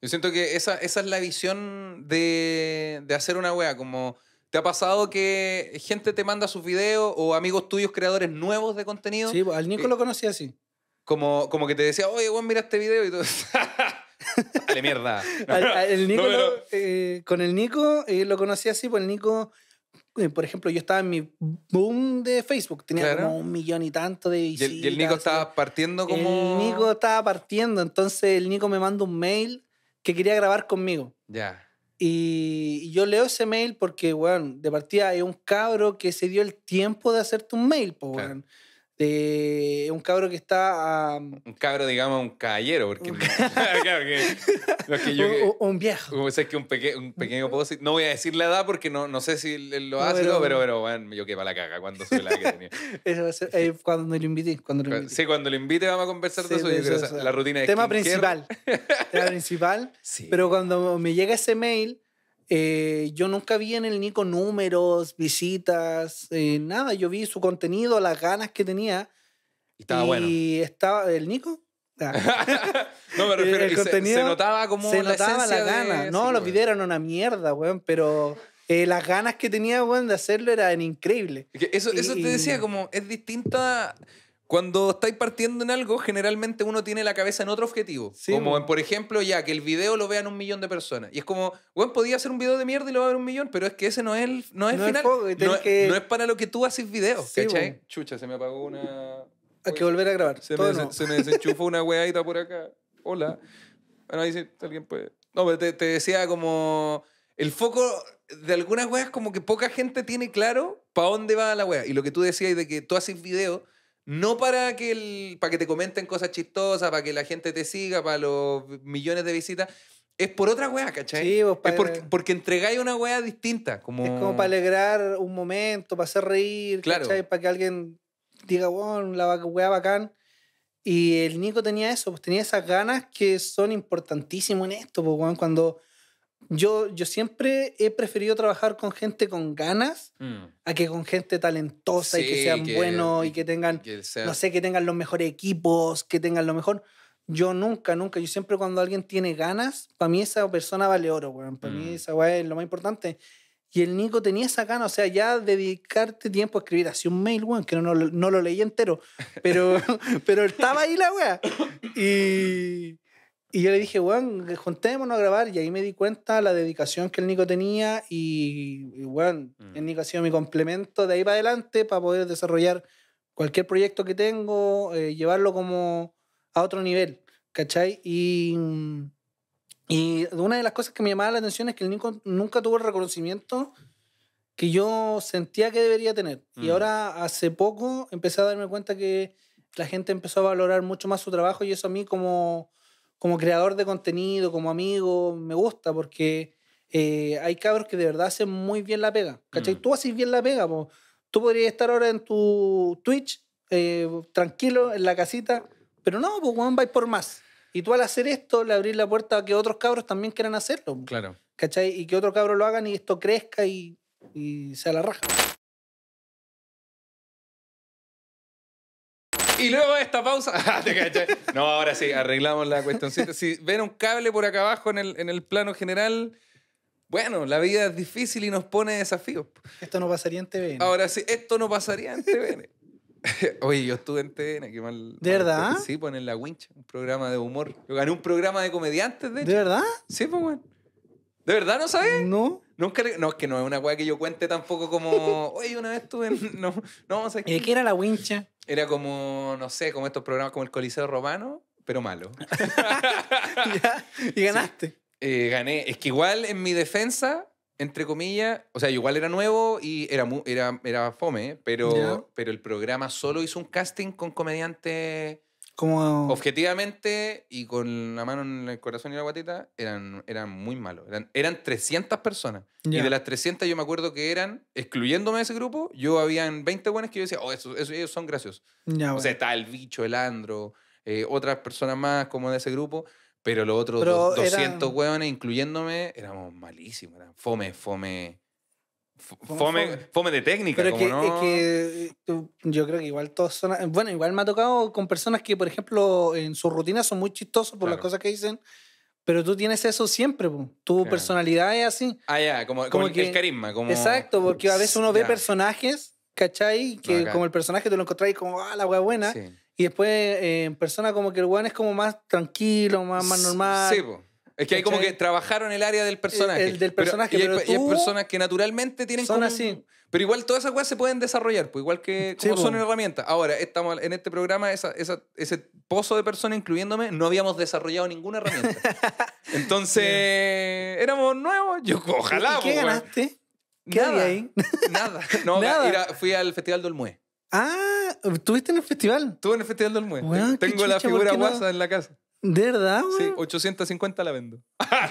Yo siento que esa, esa es la visión de, de hacer una wea, como... ¿Te ha pasado que gente te manda sus videos o amigos tuyos creadores nuevos de contenido? Sí, pues,
al Nico lo conocí así.
Como, como que te decía, oye, weón, mira este video y todo
Dale, mierda. con el Nico eh, lo conocí así, pues el Nico eh, por ejemplo, yo estaba en mi boom de Facebook, tenía como un millón y tanto de visitas. ¿Y el, Nico
estaba partiendo como...? El Nico
estaba partiendo, entonces el Nico me manda un mail que quería grabar conmigo. Ya. Y yo leo ese mail porque, bueno, de partida hay un cabro que se dio el tiempo de hacerte un mail, pues, de un cabro que está. un
cabro, digamos, un caballero, porque. Un, un, viejo. que un, pequeño No voy a decir la edad porque no, no sé si lo hace, pero, bueno, yo que la caga cuando soy la que tenía.
Eh, cuando lo invité. Cuando lo
Sí, cuando lo invite vamos a conversar de eso. Yo creo, la rutina de Tema principal.
tema principal. Sí. Pero cuando me llega ese mail eh, yo nunca vi en el Nico números, visitas, eh, nada. Yo vi su contenido, las ganas que tenía. Y estaba bueno. Y estaba el Nico. Ah.
no, me refiero el se, notaba como se la notaba la gana. No, lo los
videos una mierda, weón, pero eh, las ganas que tenía, weón, de hacerlo eran increíbles.
Eso, eso te decía, como es distinta cuando estáis partiendo en algo, generalmente uno tiene la cabeza en otro objetivo. como, por ejemplo, ya que el video lo vean un millón de personas. Y es como, bueno, podía hacer un video de mierda y lo va a ver un millón, pero es que ese no es el, no es no final. Es no, es para lo que tú haces videos, ¿cachai? Chucha, se me apagó una. Hay que volver a grabar. Se, me, desenchufó una weadita por acá. Hola. Bueno, ahí sí, alguien puede. No, pero te, te decía como. El foco de algunas weas, como que poca gente tiene claro para dónde va la wea. Y lo que tú decías de que tú haces videos no para que, el, para que te comenten cosas chistosas, para que la gente te siga, para los millones de visitas. Es por otra weá, ¿cachai? Sí, es porque, porque, entregáis una weá distinta. Como... Es como
para alegrar un momento, para hacer reír, claro. ¿cachai? Para que alguien diga, wow, la weá bacán. Y el Nico tenía eso, pues tenía esas ganas que son importantísimas en esto, pues, cuando yo, siempre he preferido trabajar con gente con ganas mm. a que con gente talentosa y que sean buenos y que tengan, no sé, que tengan los mejores equipos, que tengan lo mejor. Yo nunca, nunca, yo siempre cuando alguien tiene ganas, para mí esa persona vale oro, weón. Para mí mm. esa weá es lo más importante. Y el Nico tenía esa gana, o sea, ya dedicarte tiempo a escribir así un mail, weón, que no, lo leí entero, pero, pero estaba ahí la weá. Y, y yo le dije, bueno juntémonos a grabar. Y ahí me di cuenta la dedicación que el Nico tenía. Y, y el mm. Nico ha sido mi complemento de ahí para adelante para poder desarrollar cualquier proyecto que tengo, eh, llevarlo como a otro nivel, ¿cachai? Y, y una de las cosas que me llamaba la atención es que el Nico nunca tuvo el reconocimiento que yo sentía que debería tener. Y mm. ahora, hace poco, empecé a darme cuenta que la gente empezó a valorar mucho más su trabajo y eso a mí como como creador de contenido, como amigo, me gusta porque eh, hay cabros que de verdad hacen muy bien la pega. ¿Cachai? Mm. Tú haces bien la pega. Tú podrías estar ahora en tu Twitch, eh, tranquilo, en la casita, pero no, pues Juan vais por más. Y tú al hacer esto le abrís la puerta a que otros cabros también quieran hacerlo. Claro. ¿Cachai? Y que otro cabro lo hagan y esto crezca y, y se la raja.
Y luego esta pausa. Ah, no,
ahora sí, arreglamos la cuestión. Si ven un cable por acá abajo en el, plano general, bueno, la vida es difícil y nos pone desafíos. Esto no pasaría en TVN. Ahora sí, esto no pasaría en TVN. Oye, yo estuve en TVN, qué mal. ¿De verdad? Sí, ponen pues, La Wincha, un programa de humor. Yo gané un programa de comediantes, de hecho. ¿De verdad? Sí, pues bueno. ¿De verdad no sabes? No. Nunca No, es que no es una weá que yo cuente tampoco como. Oye, una vez estuve en. No, no, sé. ¿Y de qué era La Wincha? Era como, no sé, como estos programas como el Coliseo Romano, pero malo. ¿Y ganaste? Eh, gané. Es que igual en mi defensa, entre comillas, o sea, igual era nuevo y era, era, era fome, pero, pero el programa solo hizo un casting con comediantes Objetivamente y con la mano en el corazón y la guatita, eran, eran muy malos. Eran, 300 personas. Y de las 300 yo me acuerdo que eran, excluyéndome de ese grupo, yo habían 20 buenas que yo decía, oh, ellos son graciosos. o sea, está el bicho, el andro, eh, otras personas más como de ese grupo. Pero los otros 200 eran... incluyéndome, éramos malísimos. Eran fome, fome. Fome, fome, de técnica, Pero no... es
que eh, yo creo que igual todos son... Bueno, igual me ha tocado con personas que, por ejemplo, en su rutina son muy chistosos por las cosas que dicen, pero tú tienes eso siempre, tu personalidad es así.
Ah, ya, como, como, el, que, carisma. Como... Exacto, porque a veces uno ve
personajes, ¿cachai? Que como el personaje te lo encontrás y como, ah, la wea buena. Y después eh, en persona como que el weón es como más tranquilo, más, más normal. Sí, po. Es que hay como que trabajaron
el área del personaje. El, del personaje, y, hay, personas que naturalmente tienen son así. Pero igual todas esas cosas se pueden desarrollar, pues igual que como pues. son herramientas. Ahora, estamos en este programa, ese pozo de personas, incluyéndome, no habíamos desarrollado ninguna herramienta. Entonces, éramos nuevos. Yo, ojalá. qué pues, ganaste?
¿Qué nada, ahí?
Nada. No, nada. fui al Festival
del Mue. Ah, ¿tuviste en el festival? Estuve en el Festival del Mue. Tengo la figura guasa en la casa. ¿De verdad, güey? Sí,
850 la vendo. Ah,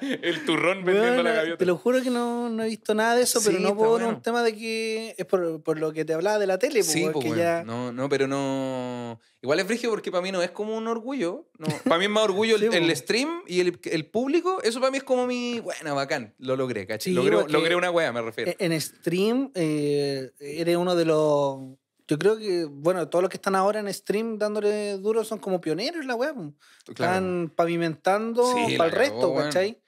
el turrón vendiendo la gaviota. Te lo
juro que no, he visto nada de eso, pero no por un tema de que es por, lo que te hablaba de la tele. Pues, sí, porque pues, ya...
no, no, pero no... Igual es frigio porque para mí no es como un
orgullo.
Para mí es más orgullo el, pues. stream y el, público. Eso para mí es como mi... Bueno, bacán, lo logré, ¿cachai? logré, una wea, me refiero.
En stream eh, eres uno de los yo creo que, bueno, todos los que están ahora en stream dándole duro son como pioneros, la web Están pavimentando para el resto, ¿cachai?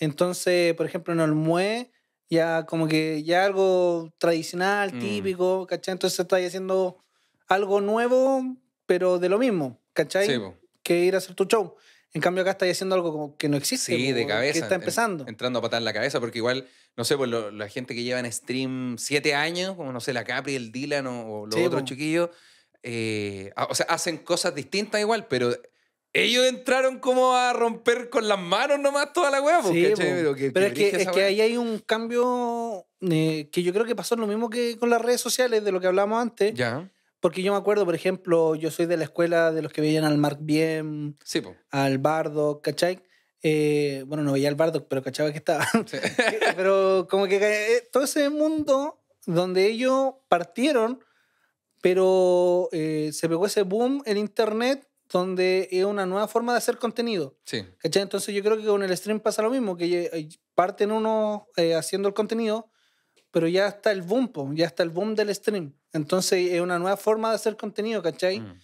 Entonces, por ejemplo, en Mue, ya como que ya algo tradicional, mm. típico, ¿cachai? Entonces estás haciendo algo nuevo, pero de lo mismo, ¿cachai? que ir a hacer tu show. En cambio, acá estáis haciendo algo como que no existe. Sí, de cabeza. Que está empezando.
entrando a patar en la cabeza, porque igual no sé, pues la gente que lleva en stream siete años, como no sé, la Capri, el Dylan o, los otros chiquillos, eh, ah, o sea, hacen cosas distintas igual, pero
ellos entraron como a romper con las manos nomás toda la hueá. Pues, sí, pero, es, que, ahí hay un cambio eh, que yo creo que pasó lo mismo que con las redes sociales de lo que hablamos antes. Ya. Porque yo me acuerdo, por ejemplo, yo soy de la escuela de los que veían al Mark Bien, al Bardo, ¿cachai? Eh, bueno, no veía al bardo, pero cachaba que estaba. pero como que eh, todo ese mundo donde ellos partieron, pero eh, se pegó ese boom en internet donde es una nueva forma de hacer contenido. Entonces yo creo que con el stream pasa lo mismo, que parten uno haciendo el contenido, pero ya está el boom, ya está el boom del stream. Entonces es una nueva forma de hacer contenido, ¿cachai? Mm.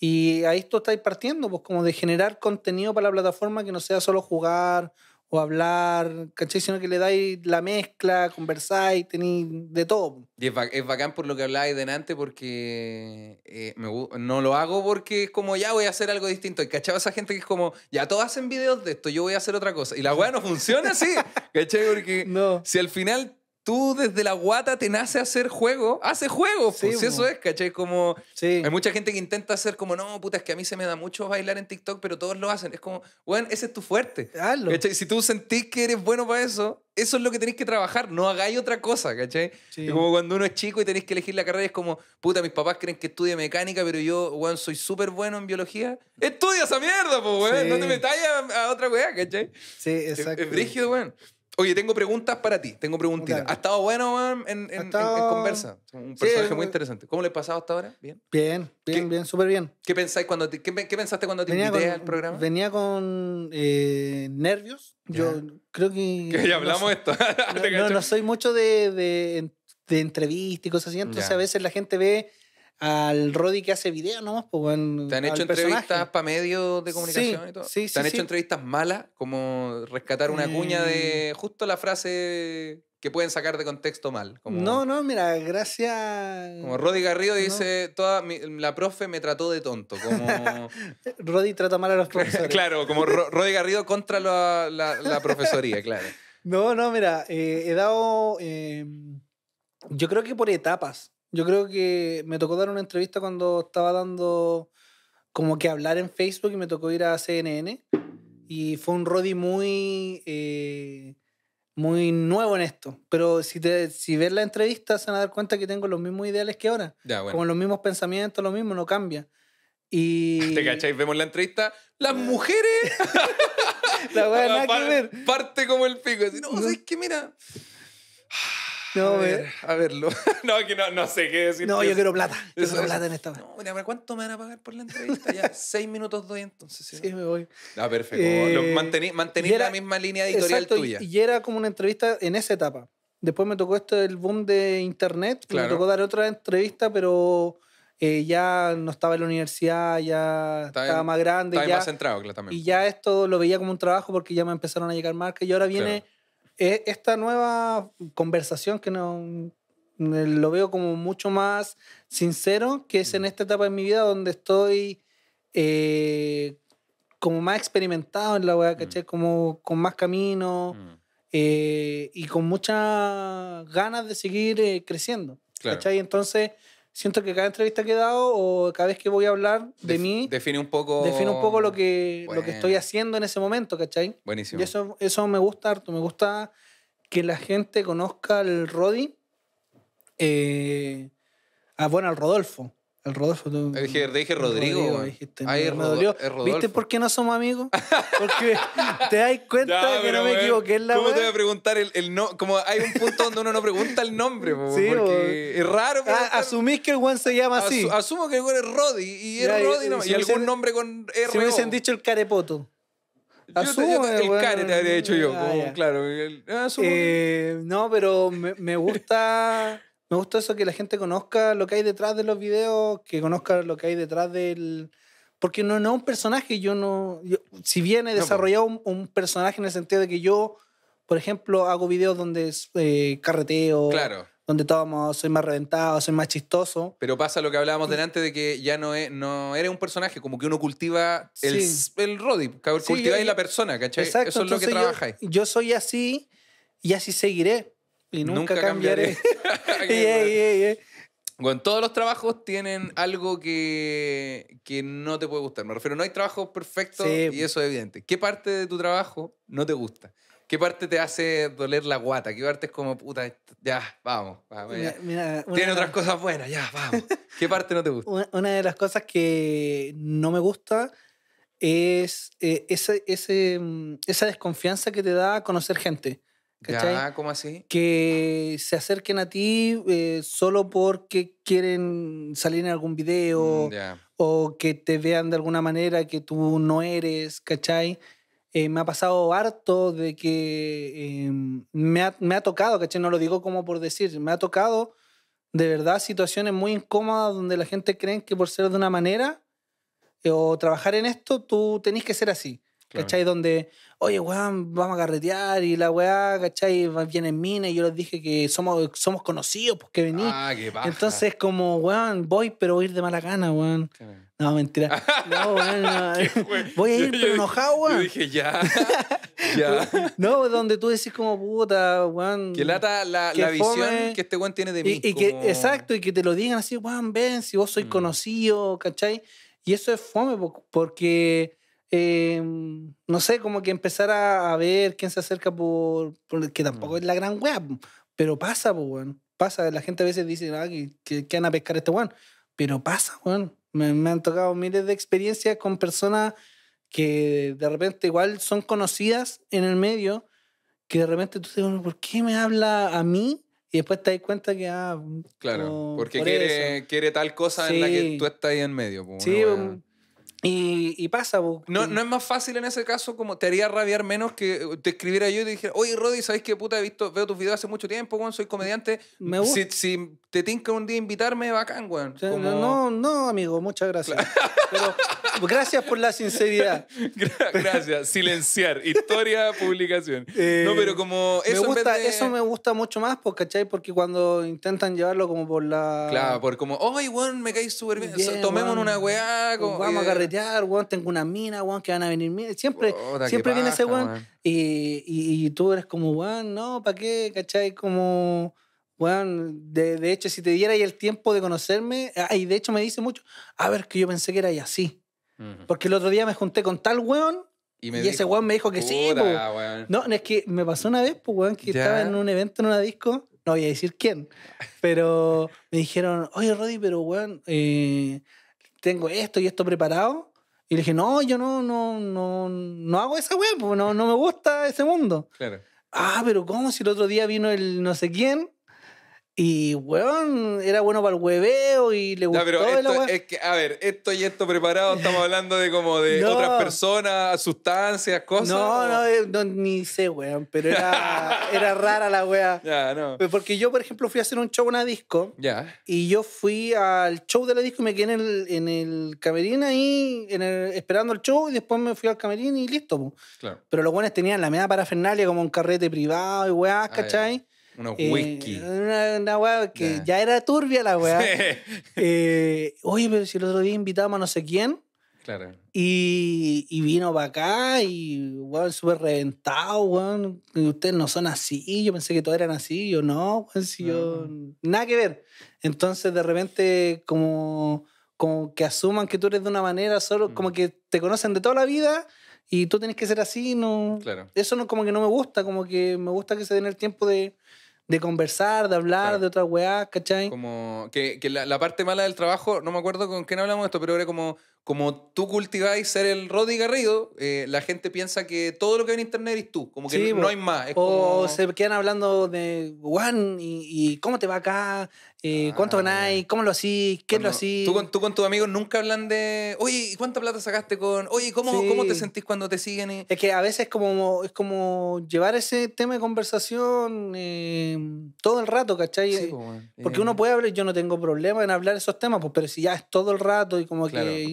Y ahí esto estáis partiendo, pues como de generar contenido para la plataforma que no sea solo jugar o hablar, ¿cachai? Sino que le dais la mezcla, conversáis, tenéis de todo.
Y es, bacán por lo que habláis delante porque eh, no lo hago porque es como ya voy a hacer algo distinto. Y esa gente que es como, ya todos hacen videos de esto, yo voy a hacer otra cosa. Y la weá no funciona así, ¿cachai? Porque no. si al final tú desde la guata te nace hacer juego, hace juego, pues eso es, ¿cachai? Como hay mucha gente que intenta hacer como, no, puta, es que a mí se me da mucho bailar en TikTok, pero todos lo hacen. Es como, bueno, ese es tu fuerte. Si tú sentís que eres bueno para eso, eso es lo que tenés que trabajar, no hagáis otra cosa, ¿cachai? Es como cuando uno es chico y tenés que elegir la carrera, es como, puta, mis papás creen que estudie mecánica, pero yo, weón, soy súper bueno en biología. Estudia esa mierda, pues, weón, no te metáis a, otra weá, ¿cachai? Sí, exacto. Es, es weón. Oye, tengo preguntas para ti, tengo preguntitas. ¿Ha estado bueno en, en, conversa? Un personaje muy interesante. ¿Cómo le ha pasado hasta ahora? Bien, bien, bien, bien súper bien. ¿Qué, pensáis cuando pensaste cuando
te invité al
programa? Venía con eh, nervios. Yo creo que... Que ya hablamos no, esto. no, no, soy mucho de, de, entrevistas y cosas así, entonces a veces la gente ve al Roddy que hace video nomás. Pues, ¿Te han hecho entrevistas para medios de comunicación sí, y todo? Sí, ¿Te han hecho
entrevistas malas? Como rescatar una cuña de mm. justo la frase que pueden sacar de contexto mal.
no, no, mira, gracias. Como Roddy
Garrido dice, toda la profe me trató de tonto.
Roddy trata mal a los profesores.
claro, como Roddy Garrido contra la, la, profesoría, claro.
No, no, mira, eh, he dado, eh, yo creo que por etapas. Yo creo que me tocó dar una entrevista cuando estaba dando como que hablar en Facebook y me tocó ir a CNN y fue un Roddy muy, eh, muy nuevo en esto. Pero si, te, si ves la entrevista se van a dar cuenta que tengo los mismos ideales que ahora. Con Como los mismos pensamientos, lo mismo, no cambia. Y...
¿Te cacháis? Vemos la entrevista.
¡Las mujeres!
la buena que ver. Parte como el pico. Así, no, no. es
Mira
no, a,
ver, a verlo. no, que no, no sé qué
decir. No, yo quiero plata. Yo quiero plata en esta. No, ver ¿cuánto me van a pagar por la entrevista? Ya, seis minutos doy
entonces. Sí, sí me voy.
Ah, perfecto. Eh, mantení, la misma línea editorial tuya.
Y, era como una entrevista en esa etapa. Después me tocó esto del boom de internet. Me tocó dar otra entrevista, pero eh, ya no estaba en la universidad, ya estaba más grande. Estaba ya, más
centrado, claro, también. Y
ya esto lo veía como un trabajo porque ya me empezaron a llegar marcas. Y ahora viene e, esta nueva conversación que no, lo veo como mucho más sincero, que es en mm. esta etapa de mi vida donde estoy eh, como más experimentado en la weá, ¿cachai? Mm. Como con más camino mm. eh, y con muchas ganas de seguir eh, creciendo, Entonces, siento que cada entrevista que he dado o cada vez que voy a hablar de
mí... Define un poco... Define un poco
lo que, lo que estoy haciendo en ese momento, ¿cachai? Buenísimo. Y eso, eso me gusta harto, me gusta que la gente conozca al Rodi, eh, a, ah, bueno, al Rodolfo. El Rodolfo. Te dije, Rodrigo. Rodrigo ¿Viste por qué no somos amigos? Porque te das
cuenta que no me equivoqué en la ¿Cómo te voy a
preguntar el, el no? Como hay un punto donde uno no pregunta el nombre, sí, porque es raro. Ah,
asumís que el weón se llama así. asumo que el weón es Roddy y es Roddy y algún nombre con R. Si me hubiesen dicho el carepoto. Asumo, el care te habría dicho yo, claro. Eh, no, pero me, me gusta me gusta eso que la gente conozca lo que hay detrás de los videos, que conozca lo que hay detrás del... Porque no, no es un personaje, yo no... si bien he desarrollado un, personaje en el sentido de que yo, por ejemplo, hago videos donde eh, carreteo, donde estábamos, soy más reventado, soy más chistoso.
Pero pasa lo que hablábamos delante de que ya no, es, no eres un personaje, como que uno cultiva el, el Roddy, cultiváis la persona, ¿cachai? Exacto, eso es lo que trabajáis.
yo soy así y así seguiré y nunca, cambiaré.
Bueno, todos los trabajos tienen algo que, que no te puede gustar. Me refiero, no hay trabajo perfecto y eso es evidente. ¿Qué parte de tu trabajo no te gusta? ¿Qué parte te hace doler la guata? ¿Qué parte es como, puta, ya, vamos? Tiene otras cosas buenas, ya, vamos. ¿Qué parte no te
gusta? Una, de las cosas que no me gusta es eh, ese, mm, esa desconfianza que te da conocer gente. ¿Cachai? así? Que se acerquen a ti eh, solo porque quieren salir en algún video mm, o que te vean de alguna manera que tú no eres, ¿cachai? Eh, me ha pasado harto de que em, me, ha, me, ha, tocado, ¿cachai? No lo digo como por decir, me ha tocado de verdad situaciones muy incómodas donde la gente cree que por ser de una manera eh, o trabajar en esto, tú tenés que ser así. ¿Cachai? Donde, oye, weón, vamos a carretear y la weá, ¿cachai? Viene en mina y yo les dije que somos, somos conocidos, pues que vení. Ah, qué paja. Entonces, como, weón, voy, pero voy a ir de mala gana, weón. No, mentira. No, weón, no. Voy a ir, pero enojado, weón. Yo dije, ya. ya. No, donde tú decís, como, puta, weón. Que lata la, la visión que este
weón tiene de mí. Y, que, exacto,
y que te lo digan así, weón, ven, si vos sois mm. conocido, ¿cachai? Y eso es fome, porque Em, no sé, como que empezar a, a, ver quién se acerca por, que tampoco mm. es la gran wea, pero pasa, pues, bueno, pasa. La gente a veces dice, ah, que, que, van a pescar este weón, pero pasa, Bueno. Me, han tocado miles de experiencias con personas que de repente igual son conocidas en el medio, que de repente tú te dices, ¿por qué me habla a mí? Y después te das cuenta que, ah, claro, porque quiere,
quiere tal cosa en la que tú estás ahí en medio. sí,
y, pasa,
No, no, es más fácil en ese caso, como te haría rabiar menos que eh, te escribiera yo y te dijera, oye, Roddy, ¿sabes qué puta? visto, veo tus videos hace mucho tiempo, weón, soy comediante. Me gusta. Si, si, te tinca un día invitarme,
bacán, weón. como... No,
no, amigo, muchas gracias. gracias por la sinceridad.
gracias. Silenciar. Historia, publicación. Eh, no, pero como eso. Me gusta, Eso
me gusta mucho más, porque, ¿cachai? Porque cuando intentan llevarlo como por la. Claro,
por como, oye, weón, me caí súper bien. una
weá. Como, vamos a eh, ya tengo una mina, weón, que van a venir Siempre, siempre viene ese weón. Y, y, tú eres como, weón, no, ¿para qué? ¿Cachai? Como, weón, de, de, hecho, si te diera el tiempo de conocerme, ah, y de hecho me dice mucho, a ver, que yo pensé que era ahí así. Porque el otro día me junté con tal weón
y, ese weón
me dijo que sí, pues". No, es que me pasó una vez, pues, que estaba en un evento, en una disco. No voy a decir quién. Pero me dijeron, oye, Roddy, pero weón, eh, tengo esto y esto preparado. Y le dije, no, yo no, no, no, no hago esa web, porque no, no me gusta ese mundo. Claro. Ah, pero ¿cómo? Si el otro día vino el no sé quién y, weón, era bueno para el hueveo y le gustó. No, pero
esto, a ver, esto y esto preparado, estamos hablando de como de otras personas, sustancias, cosas. No,
eh, no, ni sé, weón, pero era, rara la weá. Ya, no. Porque yo, por ejemplo, fui a hacer un show en una disco. Ya. Y yo fui al show de la disco y me quedé en el, en camerín ahí, en esperando el show, y después me fui al camerín y listo. Claro. Pero los buenos tenían la media parafernalia como un carrete privado y weás, ah, ¿cachai? Unos eh, whisky. Una, weá que ya era turbia la weá. eh, oye, pero si el otro día invitamos a no sé quién. Claro. Y, vino para acá y, weón, súper reventado, weón. Ustedes no son así. Yo pensé que todos eran así. Yo no, weón, si yo. Nada que ver. Entonces, de repente, como, como que asuman que tú eres de una manera, solo como mm. que te conocen de toda la vida y tú tienes que ser así. no Claro. Eso no, como que no me gusta. Como que me gusta que se den el tiempo de de conversar, de hablar, de otra weá, ¿cachai? Como
que, que la, la, parte mala del trabajo, no me acuerdo con quién hablamos de esto, pero era como, como tú cultiváis ser el Roddy Garrido, eh, la gente piensa que todo lo que hay en internet es tú, como que no, hay más. o se
quedan hablando de Juan y, cómo te va acá, eh, cuánto ah, ganáis, cómo lo hacís, qué es lo hacís. Tú,
con tus amigos nunca hablan de, oye, ¿cuánta plata sacaste con, oye, ¿cómo, ¿cómo te sentís
cuando te siguen? Es que a veces como, es como llevar ese tema de conversación eh, todo el rato, ¿cachai? Eh, porque uno puede hablar, yo no tengo problema en hablar esos temas, pues, pero si ya es todo el rato y como que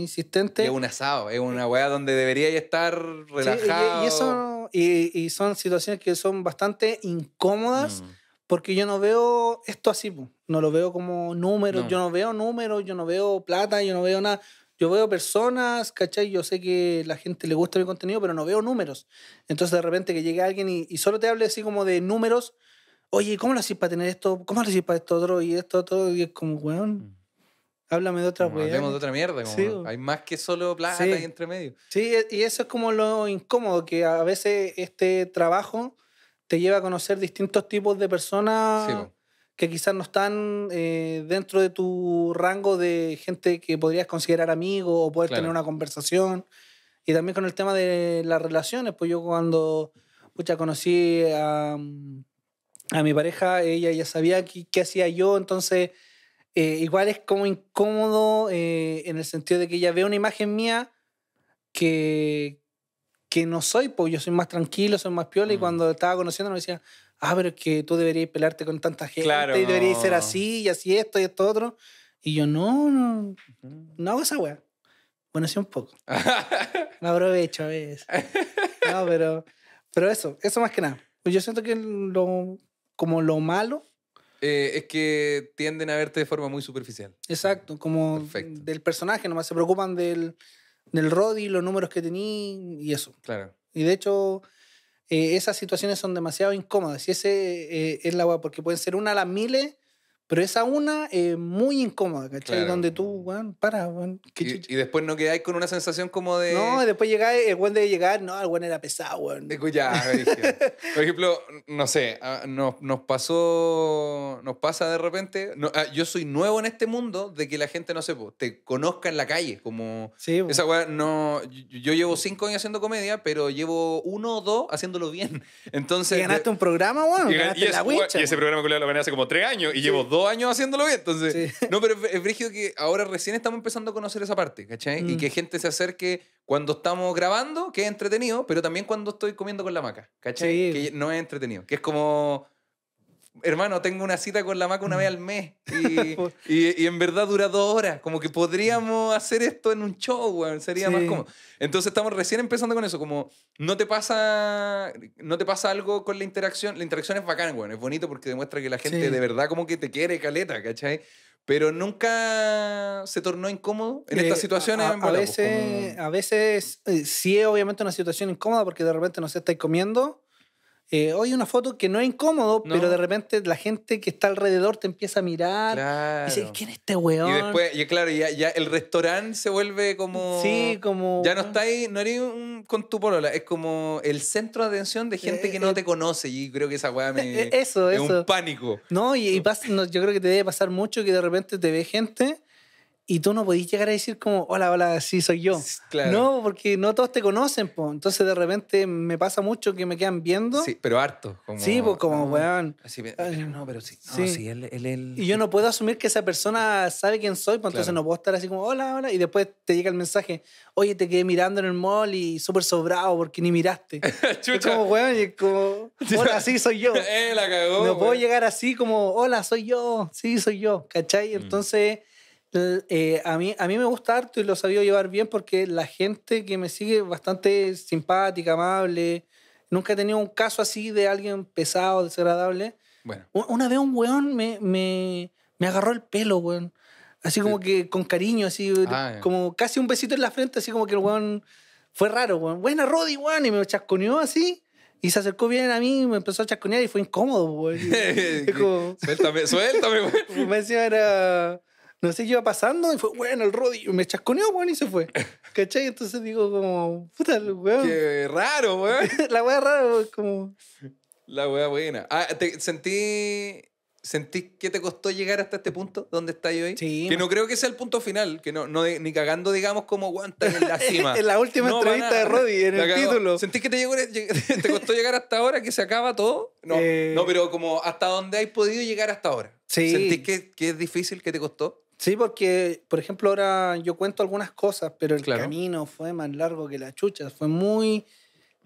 es un asado, es una weá donde debería estar relajado. y, eso,
y, son situaciones que son bastante incómodas. Mm. Porque yo no veo esto así, no lo veo como números, yo no veo números, yo no veo plata, yo no veo nada. Yo veo personas, ¿cachai? Yo sé que la gente le gusta mi contenido, pero no veo números. Entonces de repente que llegue alguien y, solo te hable así como de números, oye, ¿cómo lo haces para tener esto? ¿Cómo lo haces para esto otro? Y esto, todo, y es como, weón. Mm. Háblame de otra mierda. Hablemos de otra mierda.
hay más que solo plata y entre medio.
Sí, e, y eso es como lo incómodo, que a veces este trabajo te lleva a conocer distintos tipos de personas que quizás no están eh, dentro de tu rango de gente que podrías considerar amigo o poder tener una conversación. Y también con el tema de las relaciones, pues yo cuando conocí a, mm, a mi pareja, ella ya sabía qué hacía yo, entonces eh, igual es como incómodo eh, en el sentido de que ella ve una imagen mía que, que no soy, pues yo soy más tranquilo, soy más piola, y mm. cuando estaba conociendo me decía ah, pero es que tú deberías pelearte con tanta gente, claro, deberías ser así, y así esto, y esto otro. Y yo, no, no, no hago esa weá. Bueno, sí un poco. Me aprovecho a veces. No, pero, pero eso, eso más que nada. Pues yo siento que lo, como lo malo
eh, es que tienden a verte de forma muy superficial.
Exacto, como del personaje, nomás se preocupan del, del Roddy, los números que tení y eso. Claro. Y de hecho, eh, esas situaciones son demasiado incómodas. Y ese eh, es la porque pueden ser una a las miles pero esa una eh, muy incómoda, ¿cachai? Donde tú, weón, para, weón.
Y, después no quedáis con una sensación como de. No,
después llegáis, el weón debe llegar, no, el weón era pesado, weón. Eh,
Por ejemplo, no sé, ah, nos, nos, pasó, nos pasa de repente. No, ah, yo soy nuevo en este mundo de que la gente, no sé, te conozca en la calle. Como. Sí, esa weón, no. Yo llevo cinco años haciendo comedia, pero llevo uno o dos haciéndolo bien. Entonces. Y ganaste un programa, weón. Y, la y ese
programa que lo gané hace como tres años y llevo dos
años haciéndolo bien. Entonces, no, pero es brígido que ahora recién estamos empezando a conocer esa parte, ¿cachai? Y mm. que gente se acerque cuando estamos grabando, que es entretenido, pero también cuando estoy comiendo con la maca, ¿cachai? Que no es entretenido, que es como hermano, tengo una cita con la Maca una vez al mes y, en verdad dura dos horas. Como que podríamos hacer esto en un show, güey. Sería más cómodo. Entonces estamos recién empezando con eso. Como no te pasa, no te pasa algo con la interacción. La interacción es bacán, güey. Es bonito porque demuestra que la gente de verdad como que te quiere, caleta, ¿cachai? Pero nunca se tornó incómodo en eh, estas situaciones. A,
veces, eh, sí es obviamente una situación incómoda porque de repente, no se estáis comiendo eh, hoy una foto que no es incómodo, pero de repente la gente que está alrededor te empieza a mirar. Y dice, ¿quién es este weón? Y después,
claro, ya, el restaurante se vuelve como. Sí, como. Ya no está ahí, no eres un, con tu polola, es como el centro de atención de gente eh, que no eh, te conoce. Y creo que esa weá
me. Eso, es un pánico. No, y, yo creo que te debe pasar mucho que de repente te ve gente y tú no podís llegar a decir como, hola, hola, sí, soy yo. No, porque no todos te conocen, po. entonces de repente me pasa mucho que me quedan viendo. Sí,
pero harto. Como, sí, pues
como, ah, weón. no, pero sí. sí.
él, él, y
yo no puedo asumir que esa persona sabe quién soy, pues entonces no puedo estar así como, hola, hola, y después te llega el mensaje, oye, te quedé mirando en el mall y súper sobrado porque ni miraste. es como, weón, y es como, hola, sí, soy yo.
eh, la cagó, no puedo
llegar así como, hola, soy yo, sí, soy yo, ¿cachai? Mm. Entonces... Eh, a, mí, a mí me gusta harto y lo sabía llevar bien porque la gente que me sigue bastante simpática, amable. Nunca he tenido un caso así de alguien pesado, desagradable. Bueno. Una vez un weón me, me, me agarró el pelo, weón. Así como que con cariño, así ah, como casi un besito en la frente, así como que el weón fue raro, weón. Buena Roddy, weón. Y me chasconeó así. Y se acercó bien a mí, me empezó a chasconear y fue incómodo, weón.
suéltame, suéltame,
weón. me decía, era no sé qué iba pasando y fue, bueno, el Roddy me chasconeó, bueno, y se fue. ¿Cachai? Entonces digo como, puta, weón. Qué raro, weón. la weá raro como...
La weá buena. Ah, sentí... ¿Sentís que te costó llegar hasta este punto donde estás hoy? Sí. Que no creo que sea el punto final, que no, no ni cagando, digamos, como aguantas en la cima. en la última entrevista de Roddy, en el título. ¿Sentís que te, costó llegar hasta ahora, que se acaba todo? No, eh. no pero como hasta dónde has podido llegar hasta ahora. Sí. ¿Sentís que, que es difícil, que te costó?
Sí, porque, por ejemplo, ahora yo cuento algunas cosas, pero el camino fue más largo que la chucha. Fue muy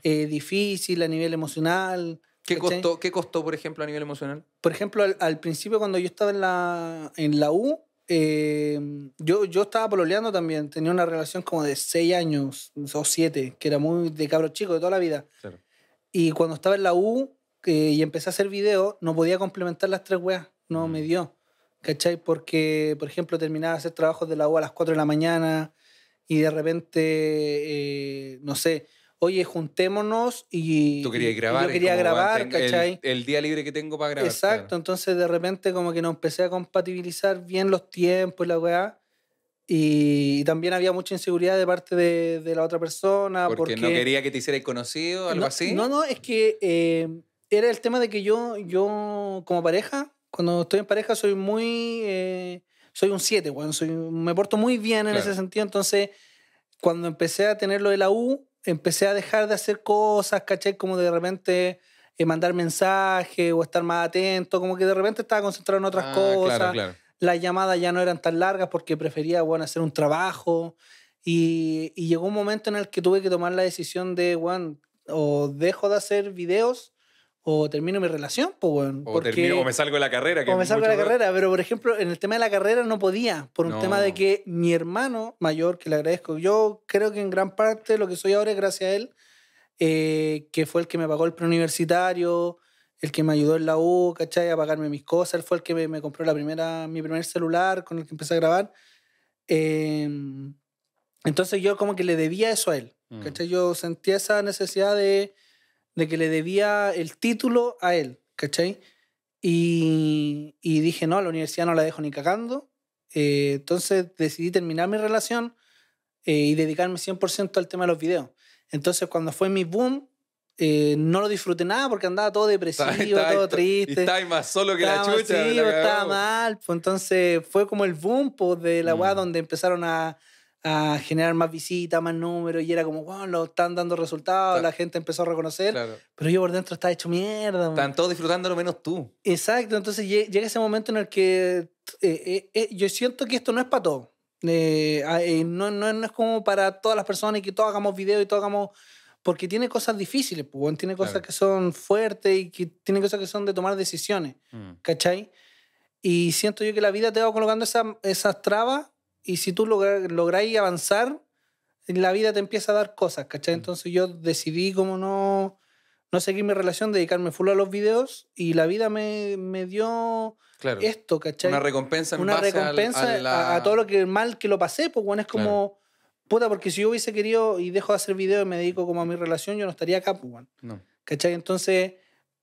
eh, difícil a nivel emocional. ¿Qué costó, ¿Qué costó,
por ejemplo, a nivel emocional?
Por ejemplo, al, principio cuando yo estaba en la, en la U, em, yo, yo estaba pololeando también. Tenía una relación como de seis años o siete, que era muy de cabro chico de toda la vida. Y cuando estaba en la U eh, y empecé a hacer video, no podía complementar las tres weas. No mm. me dio. ¿cachai? Porque, por ejemplo, terminaba de hacer trabajos de la U a las 4 de la mañana y de repente, eh, no sé, oye, juntémonos y... Tú querías grabar. Yo quería grabar, ¿cachai?
El, día
libre que tengo para grabar. Exacto,
entonces de repente como que no empecé a compatibilizar bien los tiempos y la weá. Y también había mucha inseguridad de parte de, la otra persona. Porque, no quería
que te hicieras conocido, algo así. No, no,
es que eh, era el tema de que yo, yo como pareja cuando estoy en pareja soy muy... Eh, soy un 7, bueno, soy, me porto muy bien en ese sentido, entonces cuando empecé a tener lo de la U, empecé a dejar de hacer cosas, caché como de repente eh, mandar mensajes o estar más atento, como que de repente estaba concentrado en otras ah, cosas. Las llamadas ya no eran tan largas porque prefería bueno, hacer un trabajo. Y, llegó un momento en el que tuve que tomar la decisión de, bueno, o dejo de hacer videos o termino mi relación, pues, bueno, o, porque, termino, o me salgo de la carrera. Que o me salgo de la carrera, pero por ejemplo, en el tema de la carrera no podía, por un tema de que mi hermano mayor, que le agradezco, yo creo que en gran parte lo que soy ahora es gracias a él, eh, que fue el que me pagó el preuniversitario, el que me ayudó en la U, ¿cachai? A pagarme mis cosas, él fue el que me, compró la primera, mi primer celular con el que empecé a grabar. Em, entonces yo como que le debía eso a él, mm. ¿cachai? Yo sentía esa necesidad de de que le debía el título a él, ¿cachai? Y, dije, no, la universidad no la dejo ni cagando. Eh, entonces decidí terminar mi relación eh, y dedicarme 100% al tema de los videos. Entonces cuando fue mi boom, eh, no lo disfruté nada porque andaba todo depresivo, todo triste. Y
estaba más solo que la chucha. estaba
mal. Pues, entonces fue como el boom pues, de la mm. donde empezaron a a generar más visitas, más números, y era como, wow, lo están dando resultados, la gente empezó a reconocer, pero yo por dentro estaba hecho mierda. Están todos todos disfrutándolo menos tú. Exacto, entonces llega ese momento en el que eh, eh, eh, yo siento que esto no es para todos. no, es como para todas las personas y que todos hagamos videos y todos hagamos... Porque tiene cosas difíciles, pues, tiene cosas que son fuertes y que tiene cosas que son de tomar decisiones, mm. ¿cachai? Y siento yo que la vida te va colocando esas trabas y si tú lográs avanzar, la vida te empieza a dar cosas, ¿cachai? Mm. Entonces yo decidí como no, no seguir mi relación, dedicarme full a los videos y la vida me, me dio esto, ¿cachai? Una recompensa Una recompensa a, todo lo que mal que lo pasé, pues bueno, es como... Puta, porque si yo hubiese querido y dejo de hacer videos y me dedico como a mi relación, yo no estaría acá, pues bueno. ¿Cachai? Entonces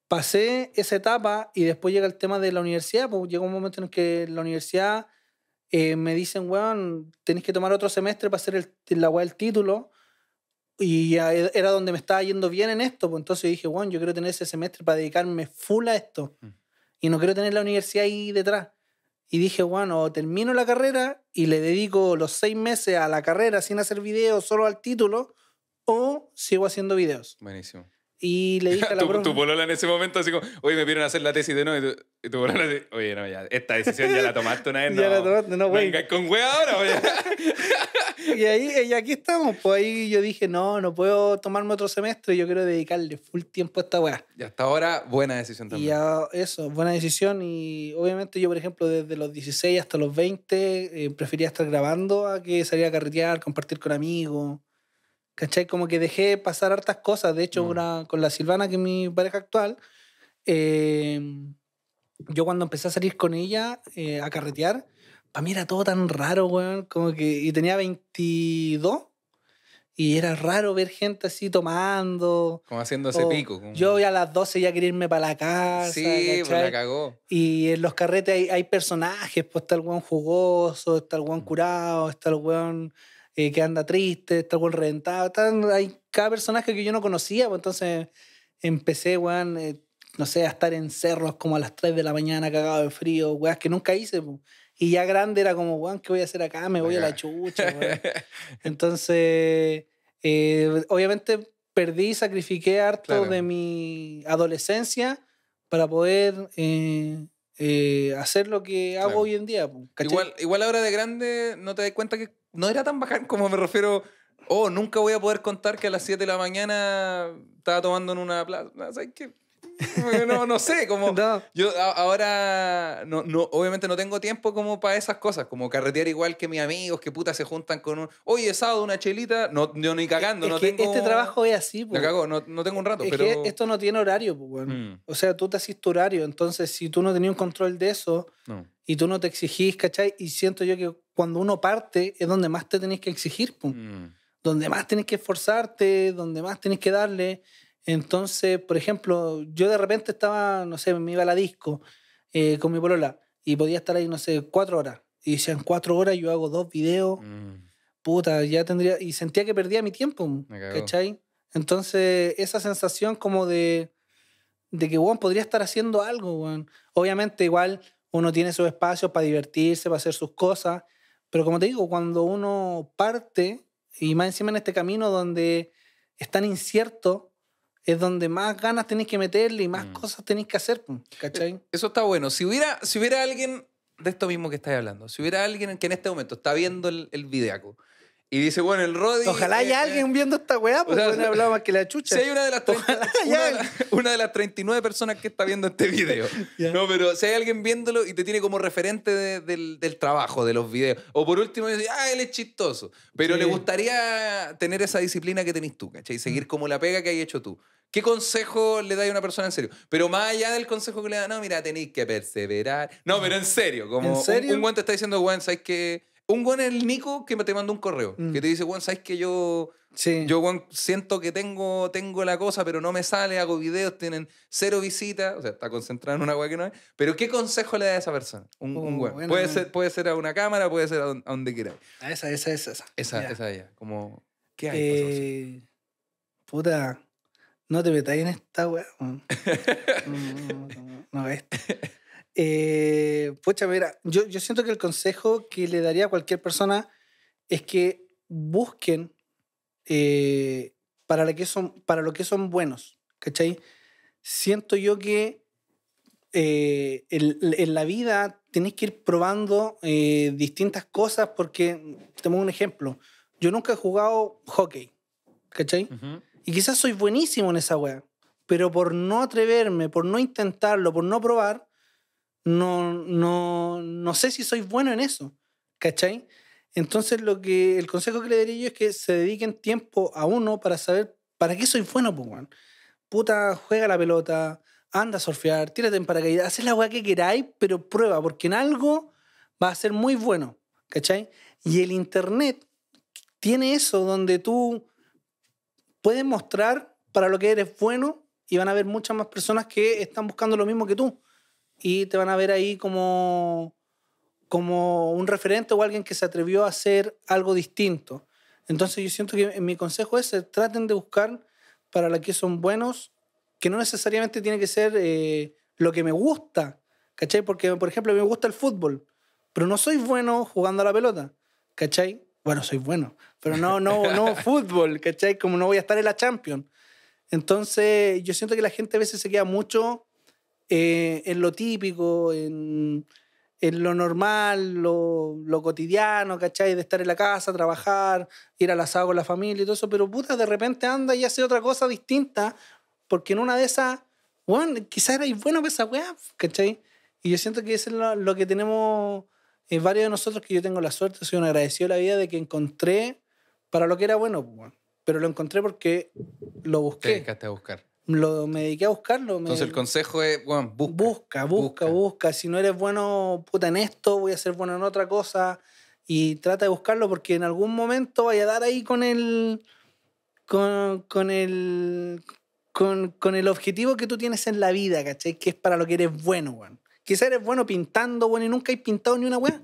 pasé esa etapa y después llega el tema de la universidad, pues llega un momento en el que la universidad eh, me dicen, weón, tenés que tomar otro semestre para hacer el, la weá del título. Y e, era donde me estaba yendo bien en esto. Pues entonces dije, weón, yo quiero tener ese semestre para dedicarme full a esto. Mm. Y no quiero tener la universidad ahí detrás. Y dije, bueno, o termino la carrera y le dedico los seis meses a la carrera sin hacer videos, solo al título, o sigo haciendo videos. Buenísimo. Y le dije a la broma. Tu
polola en ese momento así como, oye, me pidieron hacer la tesis de no. Y tu, polola así, oye, no, ya, esta decisión ya la tomaste una vez, no. ya la tomaste, no, güey. Venga, con güey ahora, güey.
y ahí, y aquí estamos. Pues ahí yo dije, no, no puedo tomarme otro semestre. Yo quiero dedicarle full tiempo a esta weá.
Y hasta ahora, buena decisión también. Y ya,
eso, buena decisión. Y obviamente yo, por ejemplo, desde los 16 hasta los 20 eh, prefería estar grabando a que salir a carretear, compartir con amigos. ¿Cachai? Como que dejé pasar hartas cosas. De hecho, mm. una, con la Silvana, que es mi pareja actual, eh, yo cuando empecé a salir con ella eh, a carretear, para mí era todo tan raro, weón. Como que. Y tenía 22. Y era raro ver gente así tomando. Como haciendo ese pico. yo Yo a las 12 ya quería irme para la casa. Sí, pues cagó. Y en los carretes hay, personajes, pues está el jugoso, está el weón curado, está el weón eh, que anda triste, está con reventado. hay cada personaje que yo no conocía, pues entonces empecé, weón, eh, no sé, a estar en cerros como a las 3 de la mañana, cagado de frío, weón, que nunca hice. Pues. Y ya grande era como, weón, ¿qué voy a hacer acá? Me voy a la
chucha, weón.
Entonces, eh, obviamente perdí, sacrifiqué harto de mi adolescencia para poder hacer lo que hago hoy en día. Pues, igual, igual ahora de
grande no te das cuenta que no era tan bacán como me refiero. Oh, nunca voy a poder contar que a las 7 de la mañana estaba tomando en una plaza. ¿Sabes No, sé, como yo ahora no, obviamente no tengo tiempo como para esas cosas, como carretear igual que mis amigos que puta se juntan con un, oye, sábado una chelita, no, yo ni cagando, no tengo... Este trabajo
es así, pues. no,
no, tengo un rato, es Que esto
no tiene horario, pues, mm. O sea, tú te haces horario, entonces si tú no tenías un control de eso y tú no te exigís, ¿cachai? Y siento yo que cuando uno parte es donde más te tenés que exigir, mm. donde más tenés que esforzarte, donde más tenés que darle. Entonces, por ejemplo, yo de repente estaba, no sé, me iba a la disco eh, con mi polola y podía estar ahí, no sé, cuatro horas. Y decían, cuatro horas yo hago dos videos. Mm. Puta, ya tendría... Y sentía que perdía mi tiempo, ¿cachai? Entonces, esa sensación como de, de que, bueno, podría estar haciendo algo, bueno. Obviamente, igual uno tiene su espacio para divertirse, para hacer sus cosas, pero como te digo, cuando uno parte, y más encima en este camino donde es tan incierto, es donde más ganas tenéis que meterle y más mm. cosas tenéis que hacer, ¿cachai?
Eh, eso está bueno. Si hubiera, si hubiera alguien de esto mismo que estáis hablando, si hubiera alguien que en este momento está viendo el, el videaco y dice, bueno, el Roddy. Ojalá haya eh, eh,
alguien viendo esta weá, porque no he hablaba más que la chucha. Si hay una
de las, una, las 39 personas que está viendo este video. No, pero si hay alguien viéndolo y te tiene como referente del, trabajo, de los videos. O por último, dice, ah, él es chistoso. Pero le gustaría tener esa disciplina que tenés tú, ¿cachai? Y mm. seguir como la pega que hay hecho tú. ¿Qué consejo le da a una persona en serio? Pero más allá del consejo que le da, no, mira, tenéis que perseverar. No, mm. pero en serio, como Un, buen te está diciendo, weón, ¿sabes qué? Un buen el Nico que te manda un correo, que te dice, bueno, sabes que yo, yo siento que tengo, tengo la cosa, pero no me sale, hago videos, tienen cero visitas, o sea, está concentrado en una weá que no es. Pero ¿qué consejo le da a esa persona? Un, puede, Ser, puede ser a una cámara, puede ser a, donde, quieras.
quiera. A esa, esa, esa. Esa, esa, esa
ella. Como, ¿qué
hay? puta, no te metáis en esta weá. no, no, no, no, eh, pucha, mira, yo, siento que el consejo que le daría a cualquier persona es que busquen eh, para, que son, para lo que son buenos, ¿cachai? Siento yo que eh, en, la vida tenéis que ir probando eh, distintas cosas porque, tengo un ejemplo, yo nunca he jugado hockey, ¿cachai? Y quizás soy buenísimo en esa wea, pero por no atreverme, por no intentarlo, por no probar, no, no, sé si soy bueno en eso, ¿cachai? Entonces lo que el consejo que le daría yo es que se dediquen tiempo a uno para saber para qué soy bueno, pues, Puta, juega la pelota, anda a surfear, tírate en paracaídas, haces la weá que queráis, pero prueba, porque en algo va a ser muy bueno, ¿cachai? Y el internet tiene eso donde tú puedes mostrar para lo que eres bueno y van a haber muchas más personas que están buscando lo mismo que tú y te van a ver ahí como, como un referente o alguien que se atrevió a hacer algo distinto. Entonces yo siento que mi consejo es, eh, traten de buscar para la que son buenos, que no necesariamente tiene que ser eh, lo que me gusta, ¿cachai? Porque, por ejemplo, me gusta el fútbol, pero no soy bueno jugando a la pelota, ¿cachai? Bueno, soy bueno, pero no, no, no fútbol, ¿cachai? Como no voy a estar en la Champions. Entonces, yo siento que la gente a veces se queda mucho eh, en lo típico, en, lo normal, lo, cotidiano, ¿cachai? De estar en la casa, trabajar, ir al asado con la familia y todo eso, pero puta, de repente anda y hace otra cosa distinta, porque en una de esas, bueno, quizás erais bueno para esa weá, ¿cachai? Y yo siento que eso es lo, que tenemos en eh, varios de nosotros, que yo tengo la suerte, soy un agradecido de la vida de que encontré para lo que era bueno, pues, pero lo encontré porque lo busqué.
Te buscar.
Lo, me dediqué a buscarlo. Entonces el consejo es, busca, busca. Busca, Si no eres bueno, puta, en esto, voy a ser bueno en otra cosa. Y trata de buscarlo porque en algún momento vaya a dar ahí con el... Con, con el... Con, el objetivo que tú tienes en la vida, ¿cachai? Que es para lo que eres bueno, weón. quizá eres bueno pintando, bueno, y nunca has pintado ni una weá,